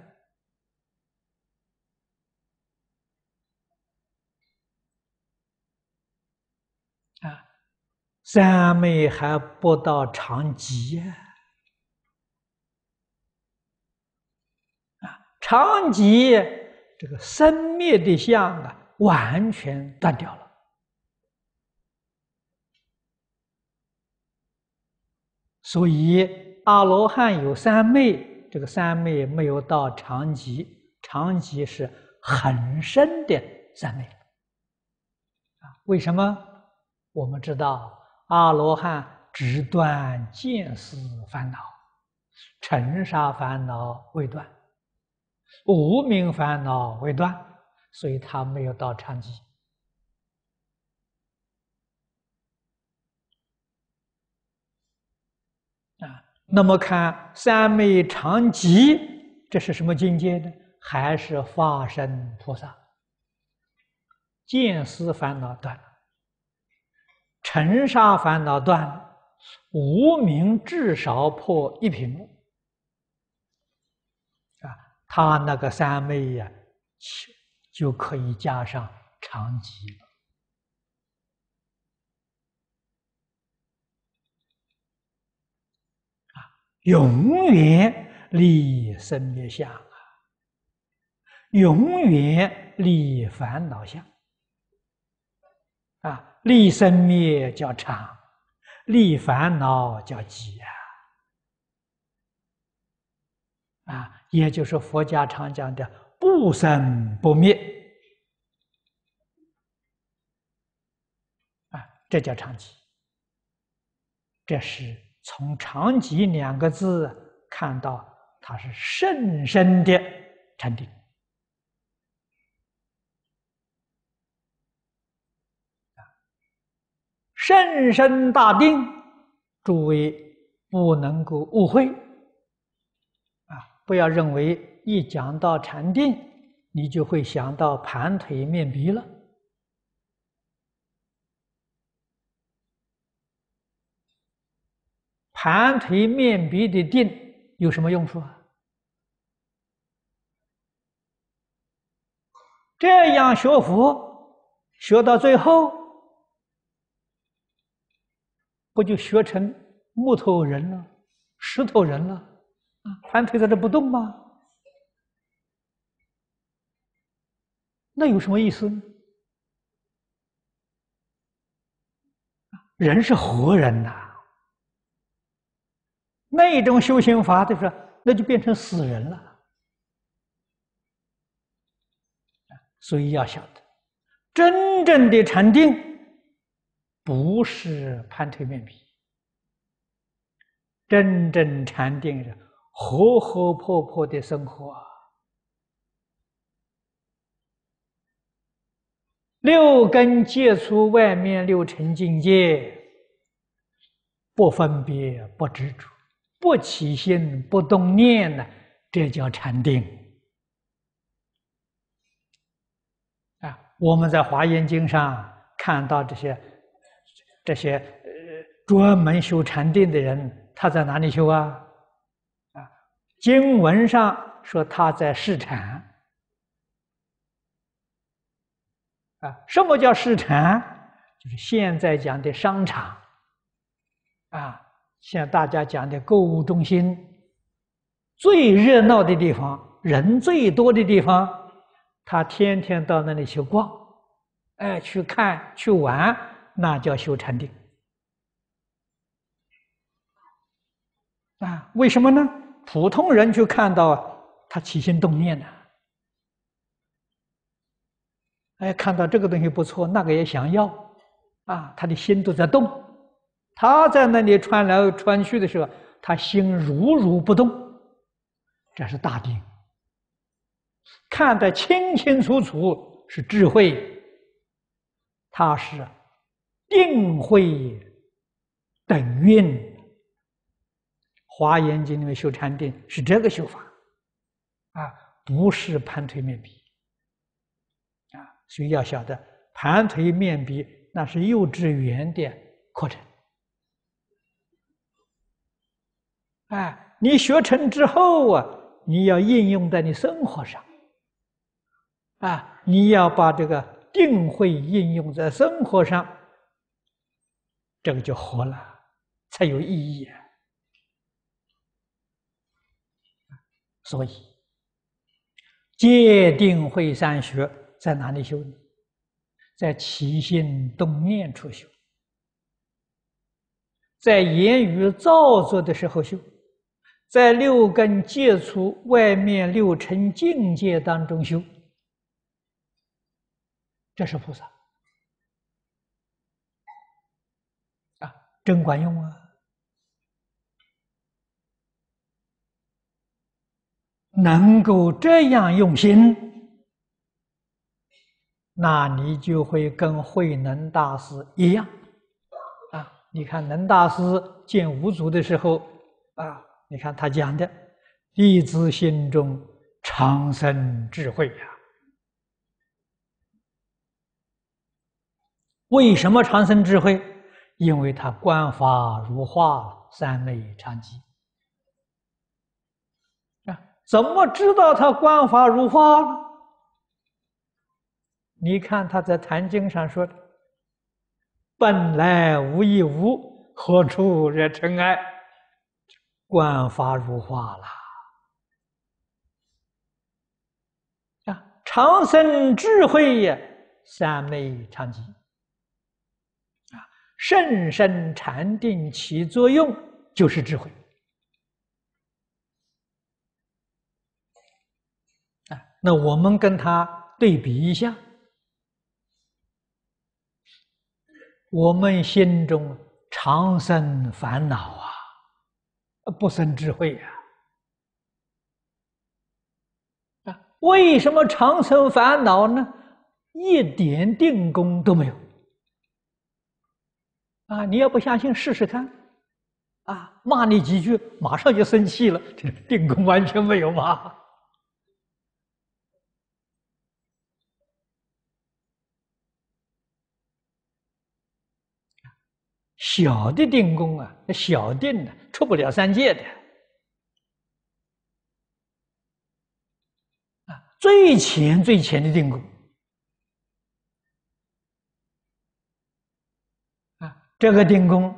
啊！三昧还不到长吉。啊！啊，常这个生灭的相啊，完全断掉了，所以。阿罗汉有三昧，这个三昧没有到长吉，长吉是很深的三昧。啊，为什么？我们知道阿罗汉只断见思烦恼，尘沙烦恼未断，无明烦恼未断，所以他没有到长吉。那么看三昧常吉，这是什么境界呢？还是化身菩萨，见思烦恼断了，尘沙烦恼断了，无名至少破一品，啊，他那个三昧呀，就就可以加上常吉了。永远立生灭相啊，永远立烦恼相啊，立生灭叫常，立烦恼叫急啊，啊，也就是佛家常讲的不生不灭啊，这叫常寂，这是。从“长吉”两个字看到，它是甚深的禅定。甚深大定，诸位不能够误会。啊，不要认为一讲到禅定，你就会想到盘腿面壁了。盘腿面壁的定有什么用处啊？这样学佛学到最后，不就学成木头人了、石头人了啊？盘腿在这不动吗？那有什么意思呢？人是活人呐。那种修行法，就是那就变成死人了。所以要晓得，真正的禅定不是盘腿面壁。真正禅定是活活泼泼的生活，六根接触外面六尘境界，不分别，不执着。不起心不动念呢，这叫禅定。啊，我们在《华严经》上看到这些这些呃专门修禅定的人，他在哪里修啊？啊，经文上说他在市场。啊，什么叫市场？就是现在讲的商场。啊。像大家讲的购物中心，最热闹的地方，人最多的地方，他天天到那里去逛，哎，去看去玩，那叫修禅定。啊，为什么呢？普通人就看到他起心动念了，哎，看到这个东西不错，那个也想要，啊，他的心都在动。他在那里穿来穿去的时候，他心如如不动，这是大定。看得清清楚楚是智慧，他是定慧等运。华严经里面修禅定是这个修法，啊，不是盘腿面壁。啊，所以要晓得盘腿面壁那是幼稚园的课程。哎，你学成之后啊，你要应用在你生活上，啊，你要把这个定慧应用在生活上，这个就活了，才有意义。啊。所以，戒定慧三学在哪里修？呢？在起心动念处修，在言语造作的时候修。在六根戒除，外面六尘境界当中修，这是菩萨啊，真管用啊！能够这样用心，那你就会跟慧能大师一样啊！你看，能大师见无足的时候啊。你看他讲的，弟子心中长生智慧呀？为什么长生智慧？因为他观法如画，三昧常寂。啊？怎么知道他观法如花呢？你看他在《坛经》上说的：“本来无一物，何处惹尘埃。”观法如画了啊！长生智慧也，三昧常寂啊！甚深禅定起作用就是智慧啊！那我们跟他对比一下，我们心中长生烦恼啊！不生智慧呀！啊，为什么长生烦恼呢？一点定功都没有。啊，你要不相信，试试看，啊，骂你几句，马上就生气了，这定功完全没有嘛。小的定功啊，那小定的出不了三界的啊，最浅最浅的定功啊，这个定功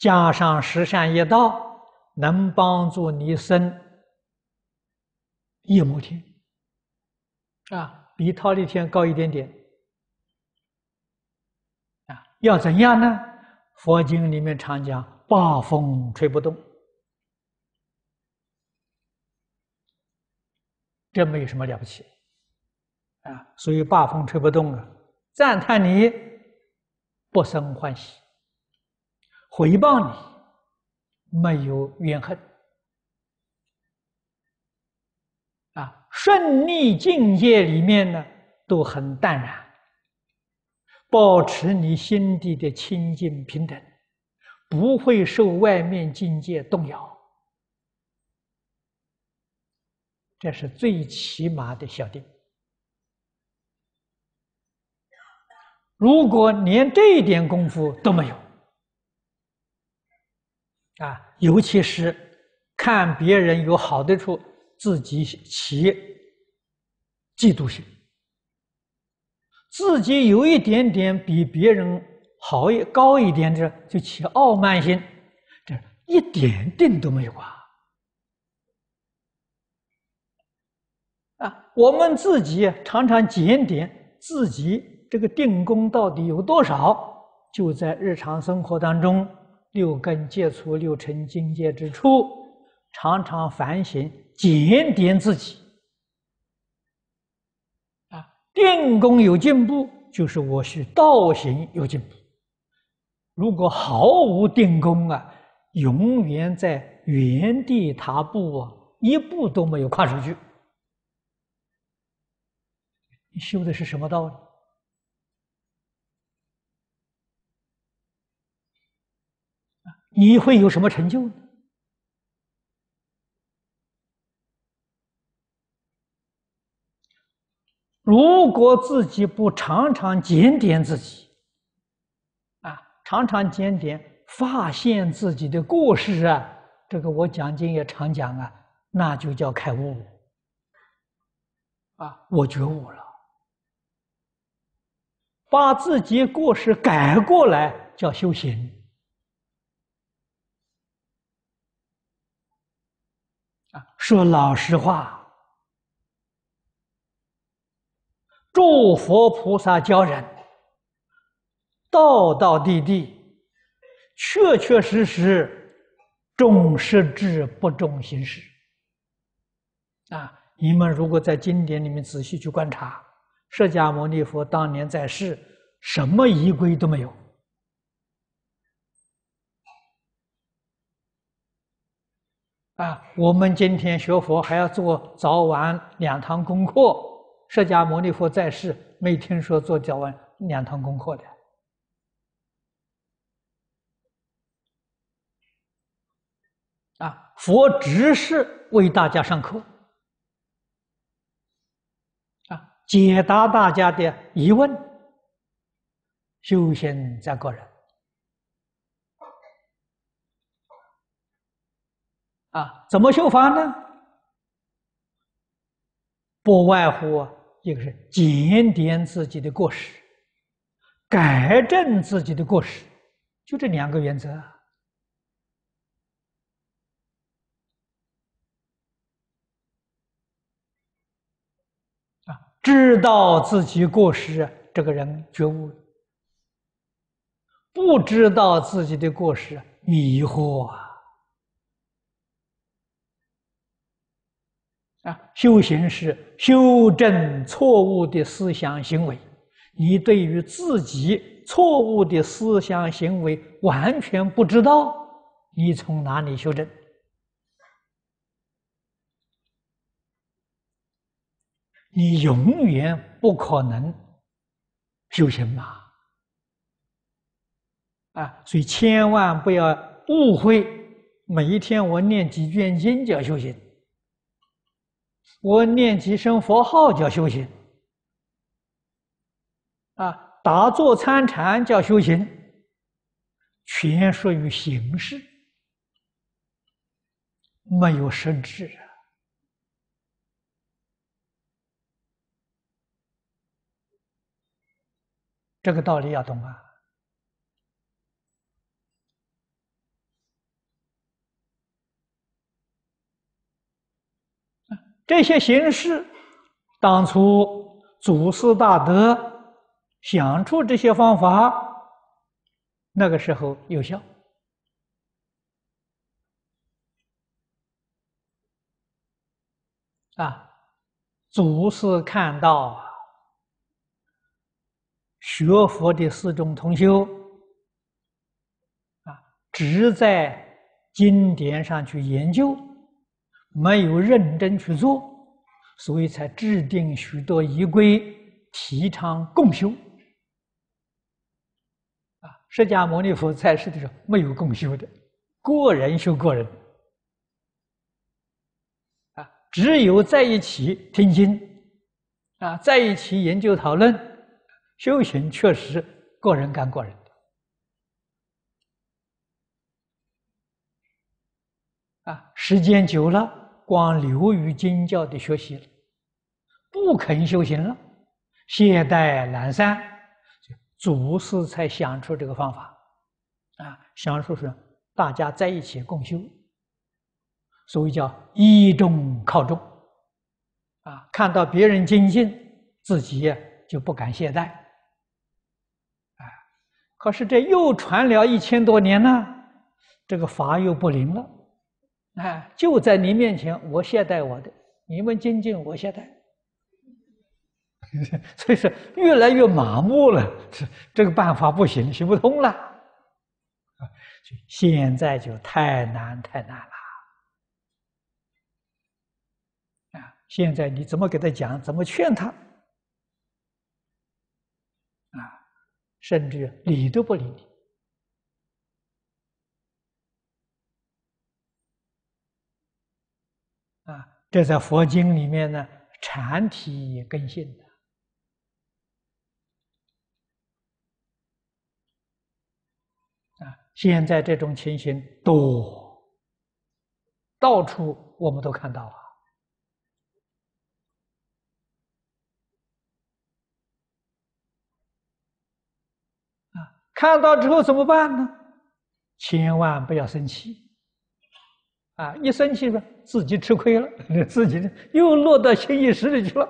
加上十善业道，能帮助你生夜摩天啊，比忉利天高一点点啊，要怎样呢？佛经里面常讲“八风吹不动”，这没有什么了不起，啊，所以“八风吹不动”啊，赞叹你不生欢喜，回报你没有怨恨，啊，顺利境界里面呢，都很淡然。保持你心底的清净平等，不会受外面境界动摇，这是最起码的小定。如果连这一点功夫都没有，啊，尤其是看别人有好的处，自己起嫉妒心。自己有一点点比别人好一高一点的，就起傲慢心，这一点定都没有啊！啊，我们自己常常检点自己这个定功到底有多少，就在日常生活当中，六根接触六尘境界之初，常常反省检点自己。定功有进步，就是我是道行有进步。如果毫无定功啊，永远在原地踏步啊，一步都没有跨出去，你修的是什么道理？你会有什么成就呢？如果自己不常常检点自己，啊，常常检点，发现自己的过失啊，这个我讲经也常讲啊，那就叫开悟，啊，我觉悟了，把自己过失改过来叫修行，啊，说老实话。诸佛菩萨教人，道道地地，确确实实，重实质不重形式。啊，你们如果在经典里面仔细去观察，释迦牟尼佛当年在世，什么仪规都没有。啊，我们今天学佛还要做早晚两堂功课。释迦牟尼佛在世，没听说做教完两堂功课的。啊，佛只是为大家上课，啊，解答大家的疑问，修行在个人。啊，怎么修法呢？不外乎。一个是检点自己的过失，改正自己的过失，就这两个原则啊。知道自己过失，这个人觉悟；不知道自己的过失，迷惑。啊。修行是修正错误的思想行为，你对于自己错误的思想行为完全不知道，你从哪里修正？你永远不可能修行嘛！啊，所以千万不要误会，每一天我念几卷经叫修行。我念几声佛号叫修行，啊，打坐参禅叫修行，全属于形式，没有实质。这个道理要懂啊。这些形式，当初祖师大德想出这些方法，那个时候有效啊。祖师看到学佛的四种同修啊，只在经典上去研究。没有认真去做，所以才制定许多仪规，提倡共修。啊，释迦牟尼佛在世的时候没有共修的，个人修个人。啊，只有在一起听经，啊，在一起研究讨论，修行确实个人干个人的。啊，时间久了，光流于经教的学习了，不肯修行了，懈怠懒散，祖师才想出这个方法，啊，想说是大家在一起共修，所以叫依众靠众，啊，看到别人精进，自己就不敢懈怠，啊，可是这又传了一千多年呢，这个法又不灵了。啊，就在你面前，我懈怠我的，你们精进我懈怠，所以说越来越麻木了，这 这个办法不行，行不通了，啊，现在就太难太难了，啊，现在你怎么给他讲，怎么劝他，啊，甚至理都不理你。这在佛经里面呢，禅体根性的啊，现在这种情形多，到处我们都看到了啊，看到之后怎么办呢？千万不要生气。啊！一生气呢，自己吃亏了，自己又落到心意识里去了。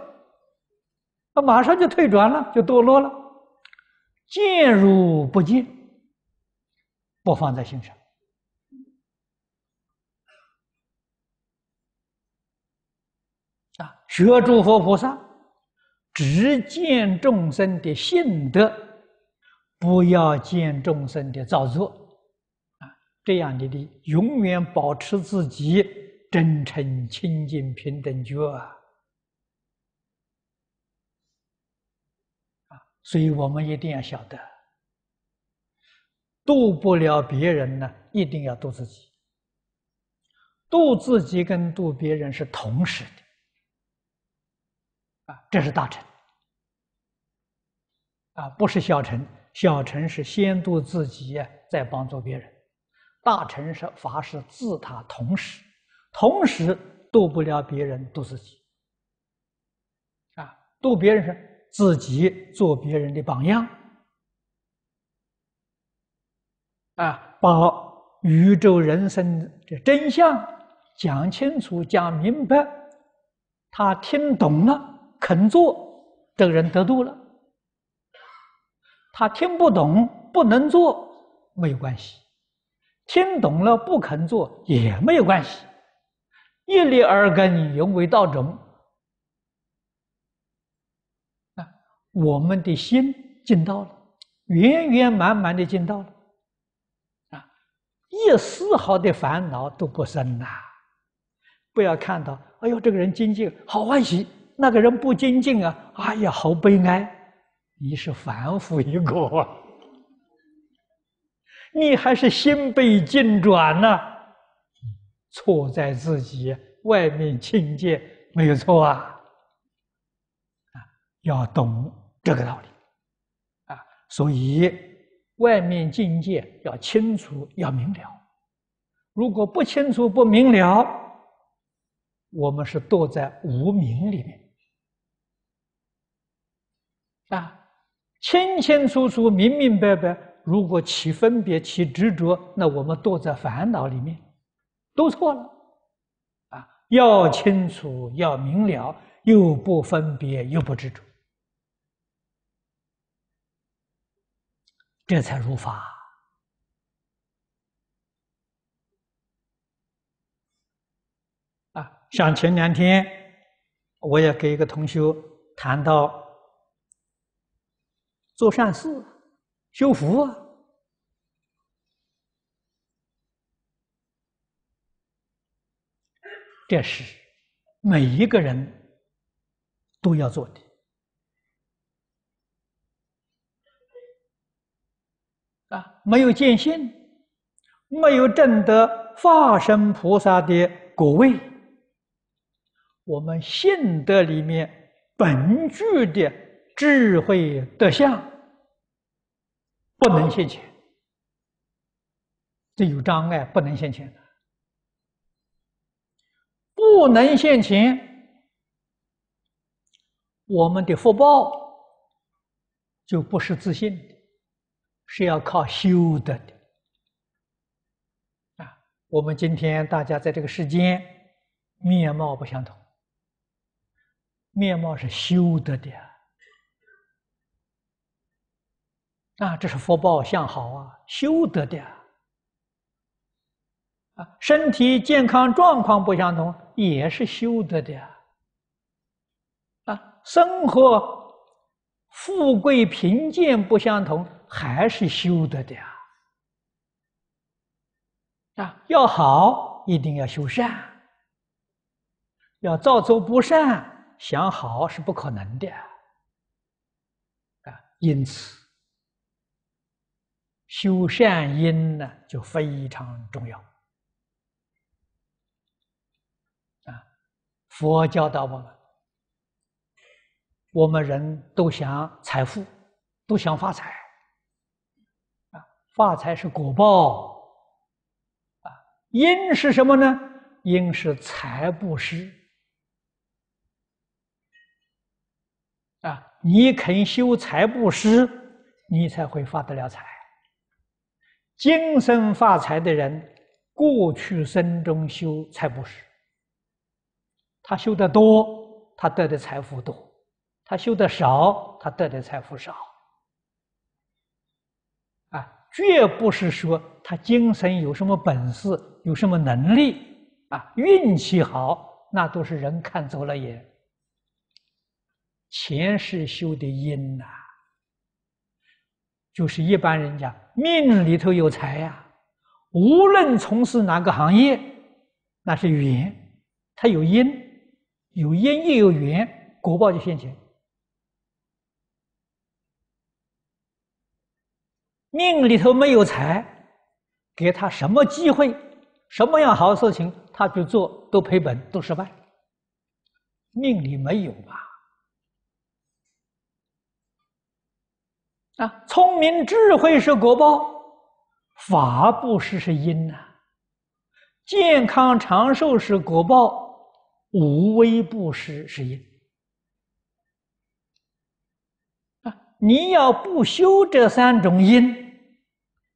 他马上就退转了，就堕落了，见如不见，不放在心上。啊，学诸佛菩萨，只见众生的性德，不要见众生的造作。这样，你的永远保持自己真诚、清净、平等觉啊！所以，我们一定要晓得，渡不了别人呢，一定要渡自己。渡自己跟渡别人是同时的啊！这是大成啊，不是小成。小成是先度自己，再帮助别人。大乘是法师自他同时，同时度不了别人度自己。啊，度别人是自己做别人的榜样。啊，把宇宙人生的真相讲清楚讲明白，他听懂了肯做这个人得度了。他听不懂不能做，没有关系。听懂了，不肯做也没有关系。一粒二根，永为道终。啊，我们的心尽到了，圆圆满满的尽到了。啊，一丝毫的烦恼都不生呐！不要看到，哎呦，这个人精进，好欢喜；那个人不精进啊，哎呀，好悲哀。你是凡夫一个。啊。你还是心被境转呢，错在自己。外面境界没有错啊，啊，要懂这个道理，啊，所以外面境界要清楚，要明了。如果不清楚、不明了，我们是堕在无明里面啊，清清楚楚、明明白白。如果起分别、起执着，那我们都在烦恼里面，都错了。啊，要清楚、要明了，又不分别、又不执着，这才如法。啊，像前两天，我也给一个同学谈到做善事。修福啊，这是每一个人都要做的啊！没有见性，没有证得化身菩萨的果位，我们信德里面本具的智慧德相。不能现钱，这有障碍，不能现钱。不能现钱，我们的福报就不是自信的，是要靠修的。啊，我们今天大家在这个世间面貌不相同，面貌是修得的。啊，这是福报向好啊，修得的啊！身体健康状况不相同，也是修得的啊！生活富贵贫贱不相同，还是修得的啊！啊，要好一定要修善，要造作不善，想好是不可能的啊！因此。修善因呢，就非常重要。啊，佛教导我们，我们人都想财富，都想发财，啊，发财是果报，啊，因是什么呢？因是财布施。啊，你肯修财布施，你才会发得了财。今生发财的人，过去生中修财布施。他修得多，他得的财富多；他修的少，他得的财富少。啊，绝不是说他今生有什么本事、有什么能力啊，运气好，那都是人看走了眼。前世修的因呐。就是一般人家命里头有财呀，无论从事哪个行业，那是缘，他有因，有因也有缘，果报就现前。命里头没有财，给他什么机会，什么样好事情他去做，都赔本，都失败。命里没有吧。啊，聪明智慧是果报，法布施是因呐，健康长寿是果报，无为布施是因。啊，你要不修这三种因，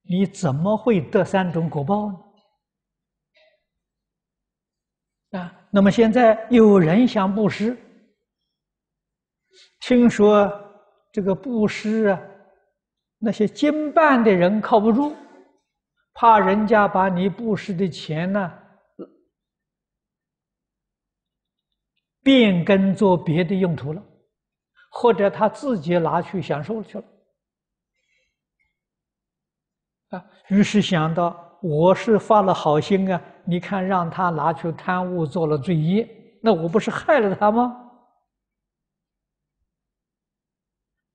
你怎么会得三种果报呢？啊，那么现在有人想布施，听说这个布施啊。那些经办的人靠不住，怕人家把你布施的钱呢变更做别的用途了，或者他自己拿去享受去了啊。于是想到，我是发了好心啊，你看让他拿去贪污做了罪业，那我不是害了他吗？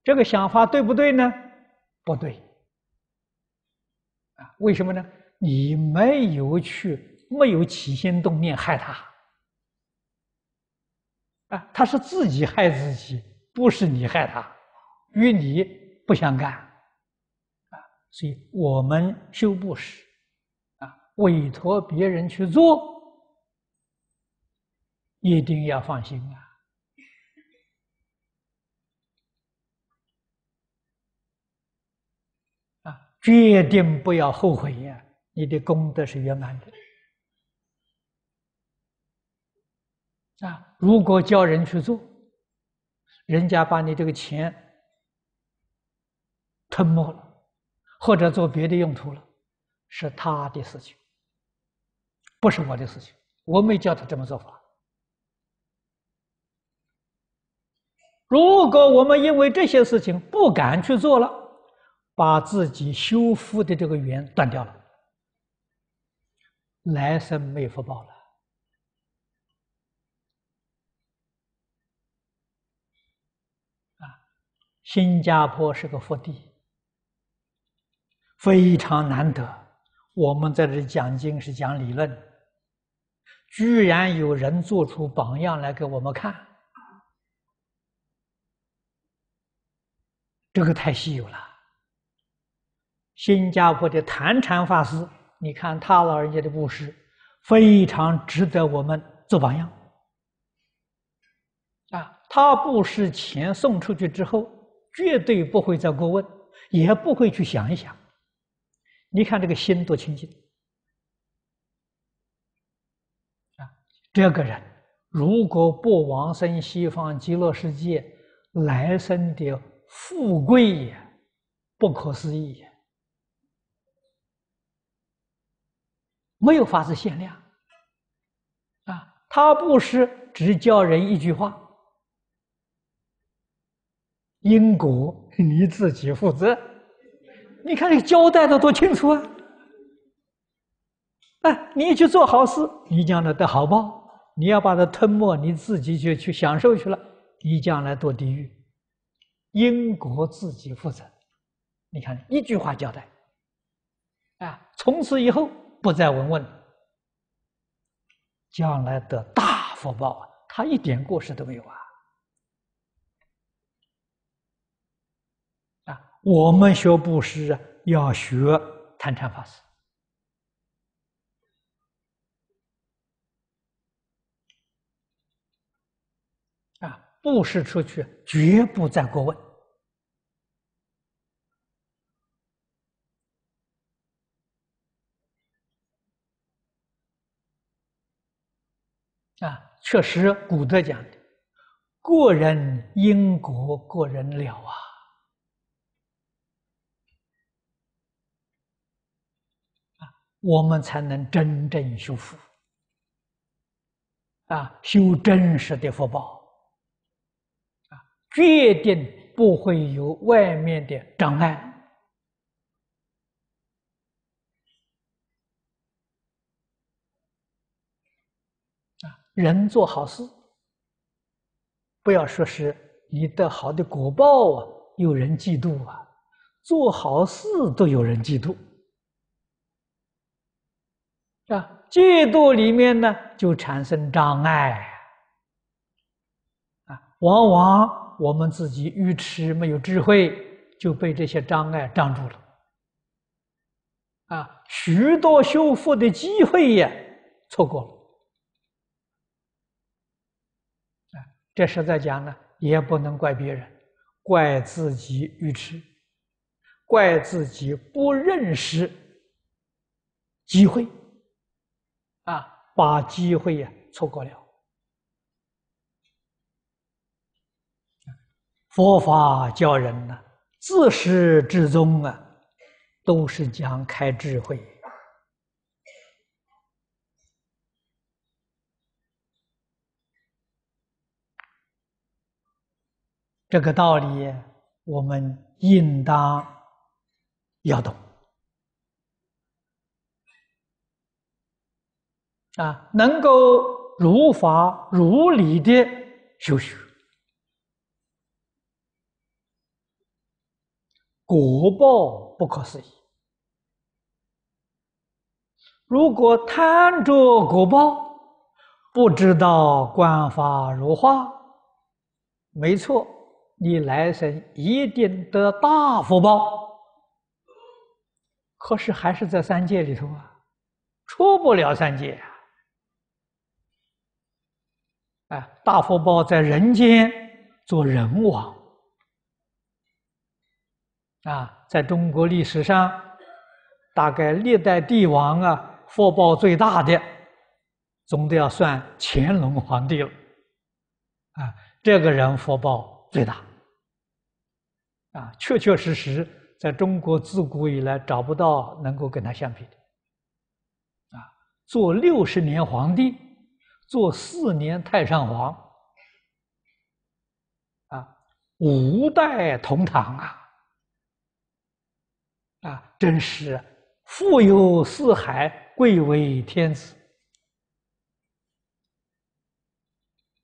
这个想法对不对呢？不对，啊，为什么呢？你没有去，没有起心动念害他，啊，他是自己害自己，不是你害他，与你不相干，啊，所以我们修布施，啊，委托别人去做，一定要放心啊。决定不要后悔呀！你的功德是圆满的啊！如果叫人去做，人家把你这个钱吞没了，或者做别的用途了，是他的事情，不是我的事情。我没叫他这么做法。如果我们因为这些事情不敢去做了，把自己修复的这个缘断掉了，来生没有福报了。啊，新加坡是个福地，非常难得。我们在这讲经是讲理论，居然有人做出榜样来给我们看，这个太稀有了。新加坡的谭禅法师，你看他老人家的布施，非常值得我们做榜样。啊，他布施钱送出去之后，绝对不会再过问，也不会去想一想。你看这个心多清净！啊，这个人如果不往生西方极乐世界，来生的富贵呀，不可思议。没有法子限量，啊，他不是只教人一句话，因果你自己负责，你看你交代的多清楚啊！哎，你去做好事，你将来得好报；你要把它吞没，你自己就去享受去了，你将来堕地狱。因果自己负责，你看一句话交代，啊，从此以后。不再闻问，将来得大福报，他一点过失都没有啊！啊，我们学布施啊，要学坦禅法师啊，布施出去，绝不再过问。啊，确实，古德讲的“过人因果，过人了啊”，啊，我们才能真正修复，啊，修真实的福报，啊，决定不会有外面的障碍。人做好事，不要说是你的好的果报啊，有人嫉妒啊，做好事都有人嫉妒，啊，嫉妒里面呢就产生障碍，啊，往往我们自己愚痴没有智慧，就被这些障碍障住了，啊，许多修复的机会也错过了。这实在讲呢，也不能怪别人，怪自己愚痴，怪自己不认识机会，啊，把机会呀错过了。佛法教人呢，自始至终啊，都是讲开智慧。这个道理，我们应当要懂啊！能够如法如理的修学，果报不可思议。如果贪着果报，不知道观法如花，没错。你来生一定得大福报，可是还是在三界里头啊，出不了三界啊！哎，大福报在人间做人王，啊，在中国历史上，大概历代帝王啊，福报最大的，总得要算乾隆皇帝了，啊，这个人福报最大。啊，确确实实在中国自古以来找不到能够跟他相比的。啊，做六十年皇帝，做四年太上皇，啊，五代同堂啊，啊，真是富有四海，贵为天子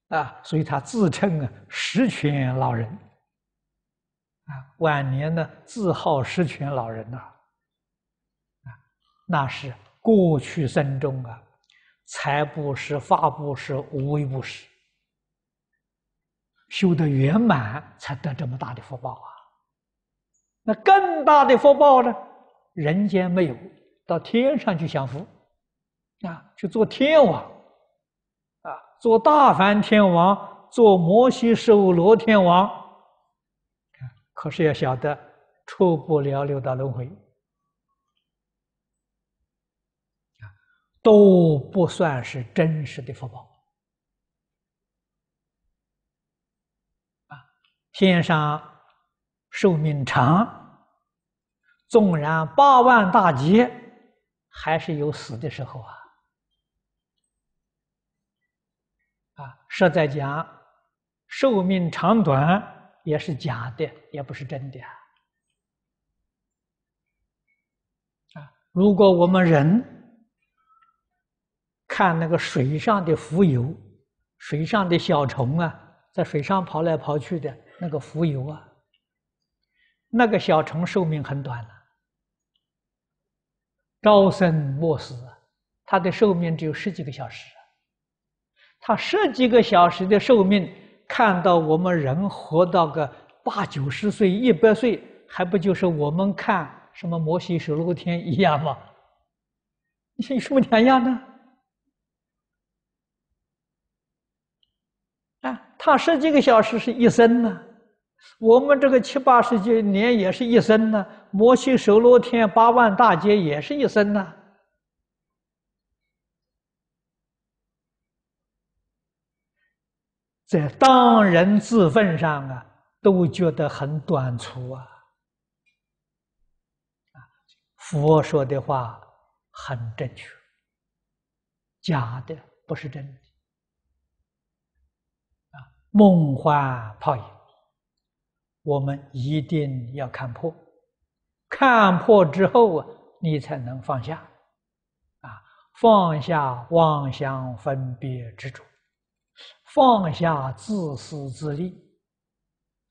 啊，所以他自称啊，十全老人。啊，晚年呢，自号石泉老人呐，啊，那是过去生中啊，财布施、法布施、无为布施，修得圆满，才得这么大的福报啊。那更大的福报呢？人间没有，到天上去享福，啊，去做天王，啊，做大梵天王，做摩西寿罗天王。可是要晓得，出不了六道轮回，都不算是真实的福报。啊，先生寿命长，纵然八万大劫，还是有死的时候啊！啊，舍在讲寿命长短。也是假的，也不是真的啊！如果我们人看那个水上的浮游、水上的小虫啊，在水上跑来跑去的那个浮游啊，那个小虫寿命很短了，朝生暮死，它的寿命只有十几个小时，它十几个小时的寿命。看到我们人活到个八九十岁、一百岁，还不就是我们看什么摩西守罗天一样吗？你有什么两样呢？啊，他十几个小时是一生呢，我们这个七八十几年也是一生呢，摩西守罗天八万大劫也是一生呢。在当人自份上啊，都觉得很短促啊。啊，佛说的话很正确，假的不是真的，啊，梦幻泡影，我们一定要看破，看破之后啊，你才能放下，啊，放下妄想分别执着。放下自私自利，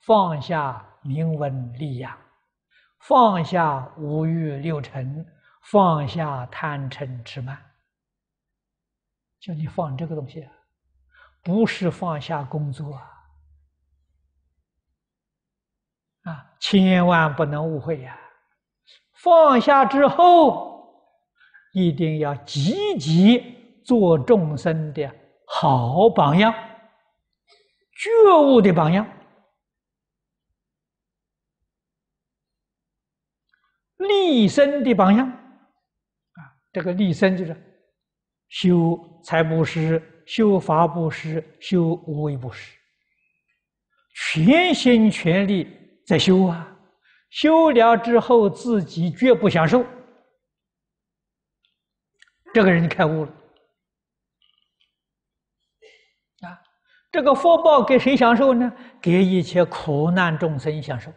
放下名闻利养，放下五欲六尘，放下贪嗔痴慢，叫你放这个东西，不是放下工作啊，啊，千万不能误会呀！放下之后，一定要积极做众生的好榜样。觉悟的榜样，立身的榜样啊！这个立身就是修财布施，修法布施，修无为布施，全心全力在修啊！修了之后，自己绝不享受，这个人就开悟了。这个福报给谁享受呢？给一切苦难众生享受。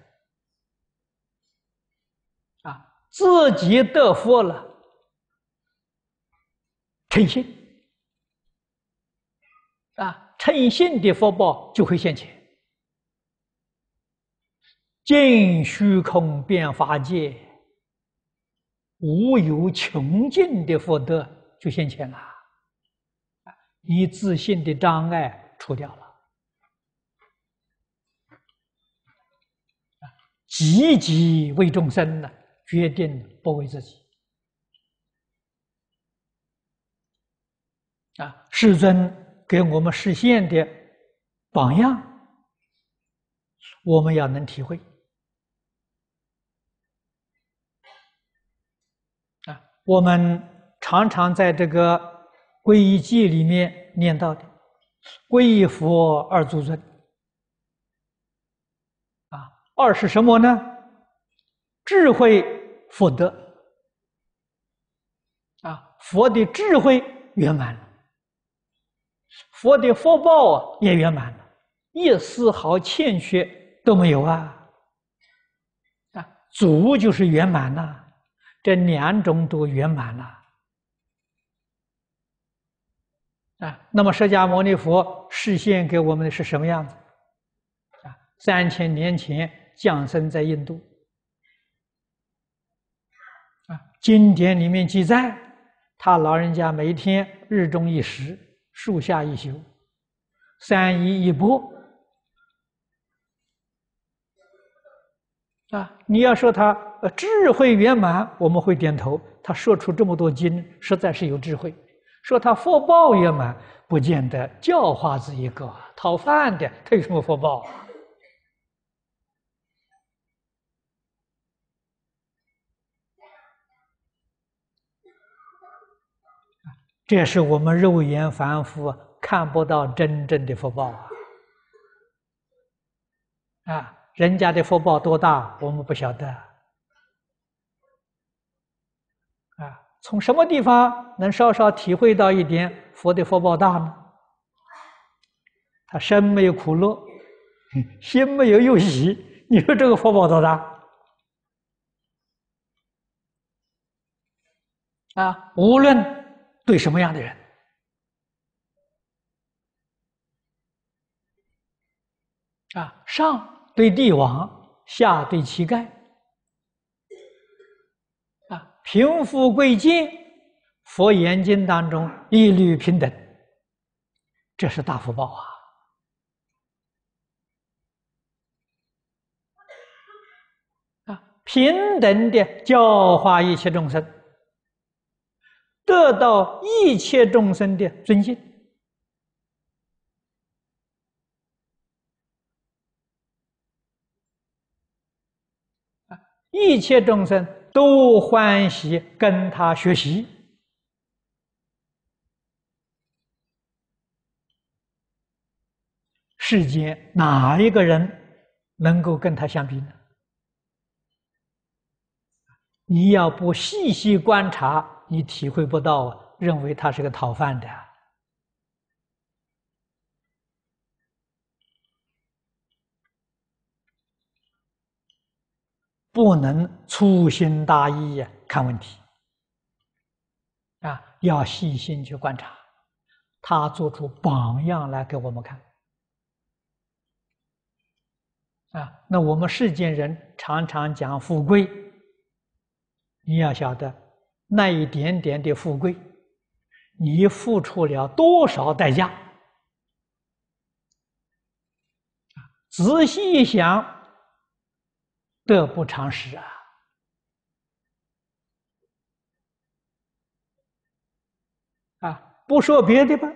啊，自己得福了，诚信啊，诚信的福报就会现前，尽虚空变法界，无有穷尽的福德就现前了，以自信的障碍。除掉了啊！积极为众生的，决定不为自己啊！世尊给我们实现的榜样，我们要能体会啊！我们常常在这个皈依记里面念到的。皈依佛二祖尊，啊，二是什么呢？智慧福德，啊，佛的智慧圆满了，佛的福报啊也圆满了，一丝毫欠缺都没有啊，啊，足就是圆满了，这两种都圆满了。啊，那么，释迦牟尼佛示现给我们的是什么样子？啊，三千年前降生在印度。啊，经典里面记载，他老人家每天日中一时，树下一宿，三衣一钵。啊，你要说他智慧圆满，我们会点头。他说出这么多经，实在是有智慧。说他福报也满，不见得。叫花子一个，讨饭的，他有什么福报？这是我们肉眼凡夫看不到真正的福报啊！啊，人家的福报多大，我们不晓得从什么地方能稍稍体会到一点佛的福报大呢？他生没有苦乐，心没有忧喜，你说这个福报多大？啊，无论对什么样的人，啊，上对帝王，下对乞丐。贫富贵贱，佛言：“经当中一律平等。”这是大福报啊！啊，平等的教化一切众生，得到一切众生的尊敬啊！一切众生。都欢喜跟他学习，世间哪一个人能够跟他相比呢？你要不细细观察，你体会不到，认为他是个讨饭的。不能粗心大意呀看问题，啊，要细心去观察，他做出榜样来给我们看，啊，那我们世间人常常讲富贵，你要晓得那一点点的富贵，你付出了多少代价？啊，仔细一想。得不偿失啊！啊，不说别的吧，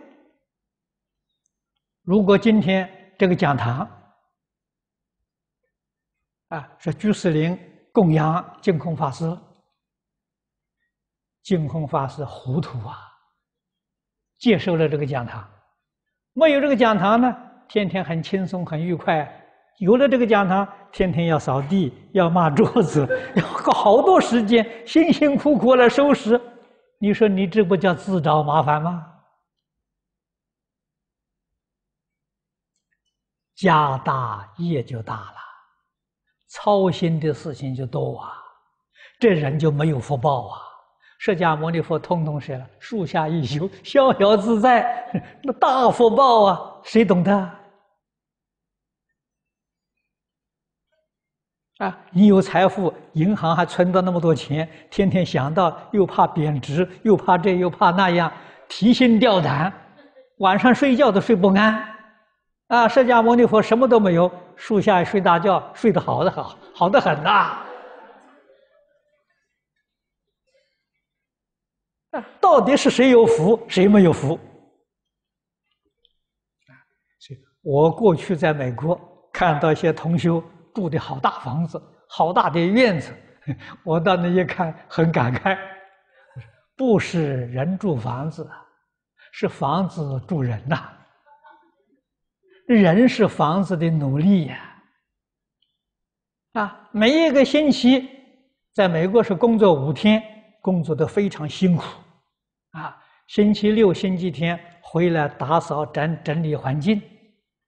如果今天这个讲堂，啊，是居士林供养净空法师，净空法师糊涂啊，接受了这个讲堂，没有这个讲堂呢，天天很轻松，很愉快。有了这个讲堂，天天要扫地，要抹桌子，要花好多时间，辛辛苦苦来收拾。你说你这不叫自找麻烦吗？家大业就大了，操心的事情就多啊，这人就没有福报啊。释迦牟尼佛通通舍了，树下一休，逍遥自在，那大福报啊，谁懂得？啊，你有财富，银行还存着那么多钱，天天想到又怕贬值，又怕这又怕那样，提心吊胆，晚上睡觉都睡不安。啊，释迦牟尼佛什么都没有，树下睡大觉，睡得好的好好的很呐。啊，到底是谁有福，谁没有福？啊，所以我过去在美国看到一些同修。住的好大房子，好大的院子，我到那一看，很感慨，不是人住房子，是房子住人呐，人是房子的奴隶呀，啊，每一个星期，在美国是工作五天，工作的非常辛苦，啊，星期六、星期天回来打扫、整整理环境，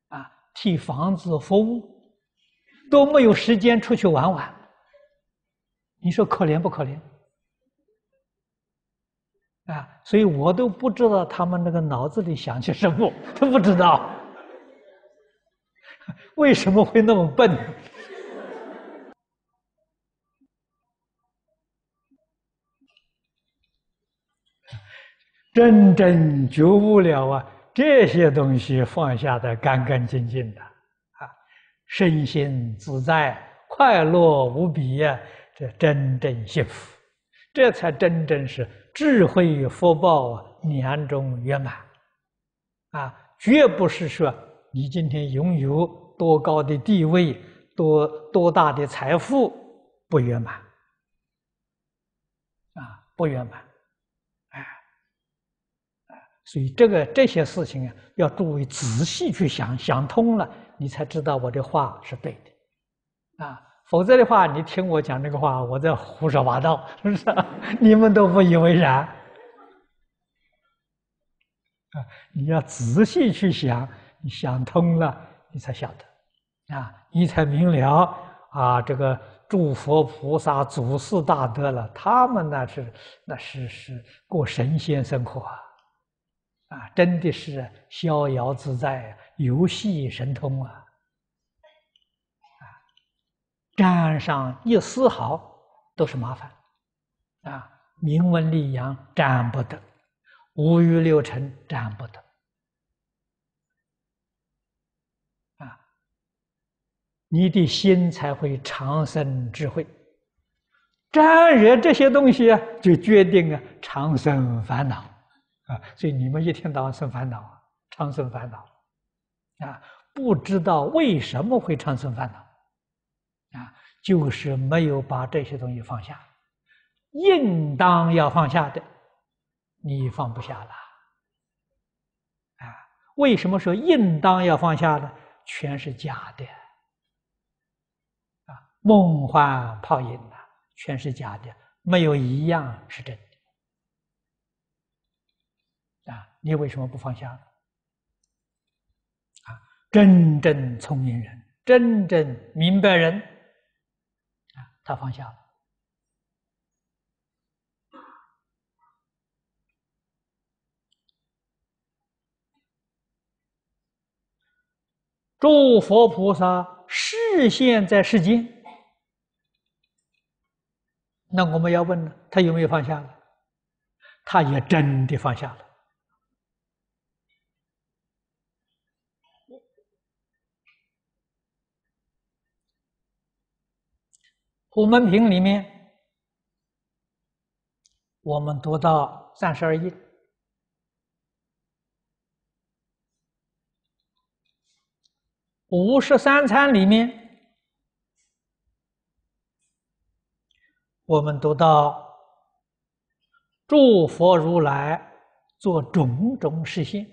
啊，替房子服务。都没有时间出去玩玩，你说可怜不可怜？啊，所以我都不知道他们那个脑子里想些什么，都不知道为什么会那么笨。真正觉悟了啊，这些东西放下的干干净净的。身心自在，快乐无比呀！这真正幸福，这才真正是智慧福报年终圆满啊！绝不是说你今天拥有多高的地位，多多大的财富不圆满啊，不圆满，啊，所以这个这些事情啊，要注意仔细去想想通了。你才知道我的话是对的，啊，否则的话，你听我讲这个话，我在胡说八道，是不是？你们都不以为然，啊，你要仔细去想，你想通了，你才晓得，啊，你才明了啊，这个诸佛菩萨、祖师大德了，他们那是那是是过神仙生活啊。啊，真的是逍遥自在，游戏神通啊！啊，沾上一丝毫都是麻烦啊！名闻利养沾不得，五欲六尘沾不得啊！你的心才会长生智慧，沾惹这些东西，就决定啊长生烦恼。所以你们一天到晚生烦恼，长生烦恼，啊，不知道为什么会长生烦恼，啊，就是没有把这些东西放下，应当要放下的，你放不下了，啊，为什么说应当要放下呢？全是假的，啊，梦幻泡影啊，全是假的，没有一样是真的。你为什么不放下？啊，真正聪明人，真正明白人，啊，他放下了。诸佛菩萨视现在世间，那我们要问了，他有没有放下？他也真的放下了。《虎门瓶里面，我们读到三十二页，《五十三餐》里面，我们读到诸佛如来做种种事现。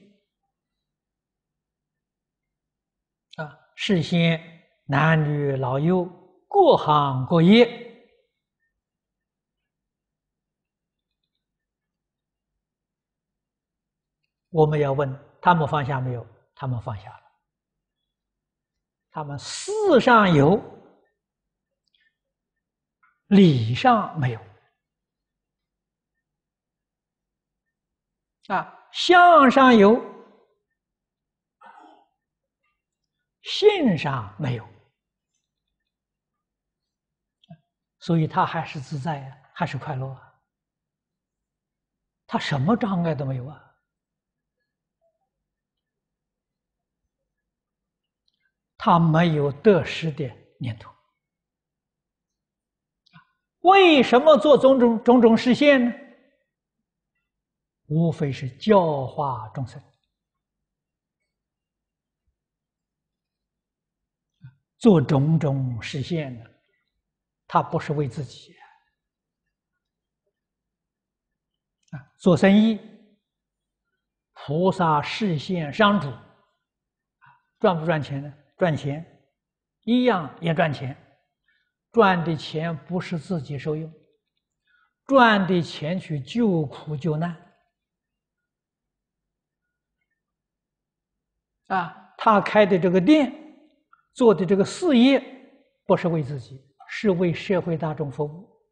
啊，事先男女老幼。各行各业，我们要问他们放下没有？他们放下了。他们事上有，理上没有。啊，相上有，性上没有。所以他还是自在呀，还是快乐啊，他什么障碍都没有啊，他没有得失的念头。为什么做种种种种实现呢？无非是教化众生，做种种实现呢？他不是为自己啊！做生意，菩萨视线商主，赚不赚钱呢？赚钱，一样也赚钱，赚的钱不是自己受用，赚的钱去救苦救难。啊，他开的这个店，做的这个事业，不是为自己。是为社会大众服务，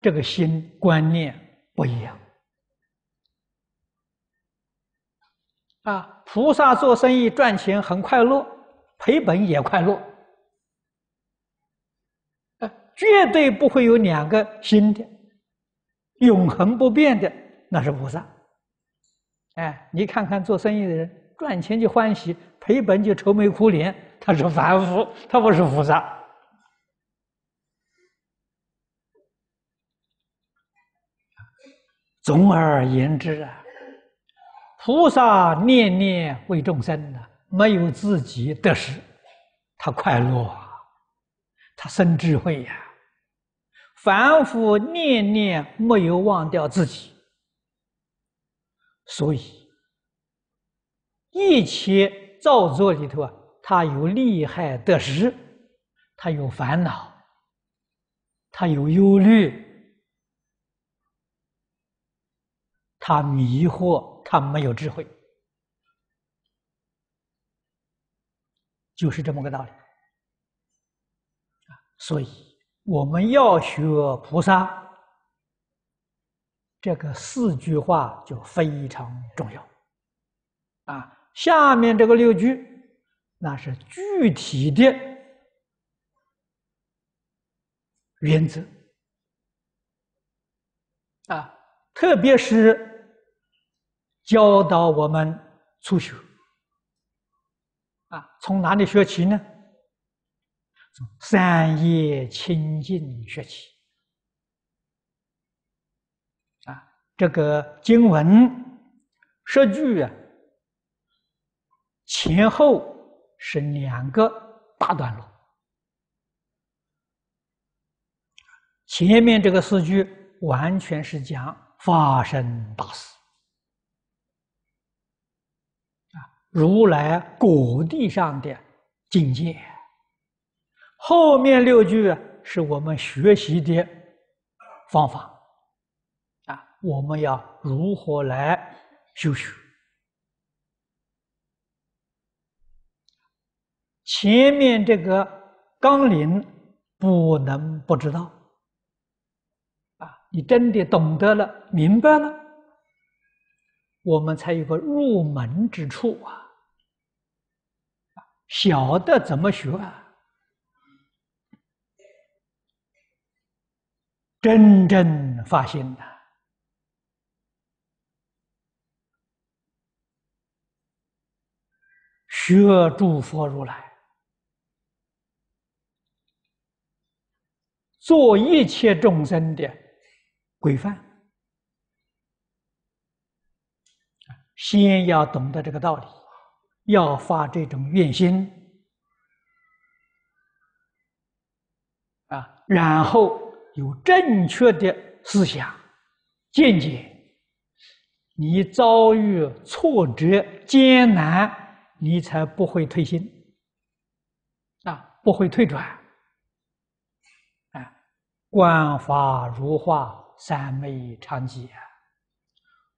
这个新观念不一样。啊，菩萨做生意赚钱很快乐，赔本也快乐，啊，绝对不会有两个新的，永恒不变的，那是菩萨。哎，你看看做生意的人。赚钱就欢喜，赔本就愁眉苦脸。他是凡夫，他不是菩萨。总而言之啊，菩萨念念为众生的，没有自己得失，他快乐，他生智慧呀。凡夫念念没有忘掉自己，所以。一切造作里头啊，他有利害得失，他有烦恼，他有忧虑，他迷惑，他没有智慧，就是这么个道理。啊，所以我们要学菩萨，这个四句话就非常重要，啊。下面这个六句，那是具体的原则啊，特别是教导我们初学啊，从哪里学起呢？从三业清净学起啊，这个经文说句啊。前后是两个大段落，前面这个四句完全是讲发生大事啊，如来果地上的境界；后面六句是我们学习的方法啊，我们要如何来修学。前面这个纲领不能不知道啊！你真的懂得了、明白了，我们才有个入门之处啊！晓得怎么学？真正发现的，学诸佛如来。做一切众生的规范，先要懂得这个道理，要发这种愿心啊，然后有正确的思想见解，你遭遇挫折、艰难，你才不会退心啊，不会退转。观法如画，三昧常寂啊！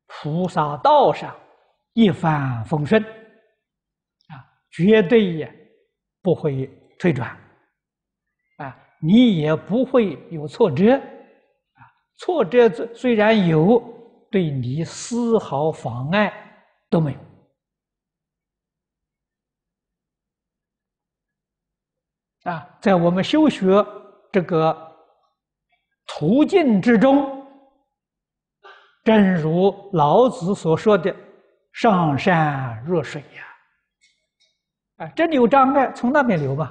菩萨道上一帆风顺啊，绝对也不会退转啊，你也不会有挫折啊。挫折虽虽然有，对你丝毫妨碍都没有啊。在我们修学这个。途径之中，正如老子所说的“上善若水”呀！啊，这里有障碍，从那边流吧；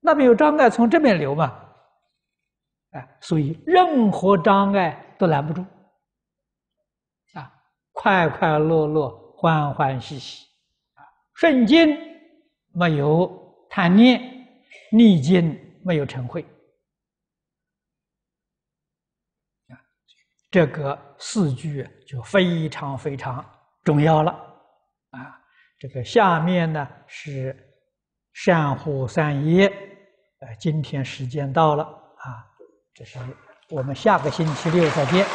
那边有障碍，从这边流吧。啊，所以任何障碍都拦不住。啊，快快乐乐，欢欢喜喜，啊，顺境没有贪念，逆境没有嗔恚。这个四句就非常非常重要了，啊，这个下面呢是善护善业，呃，今天时间到了啊，这是我们下个星期六再见。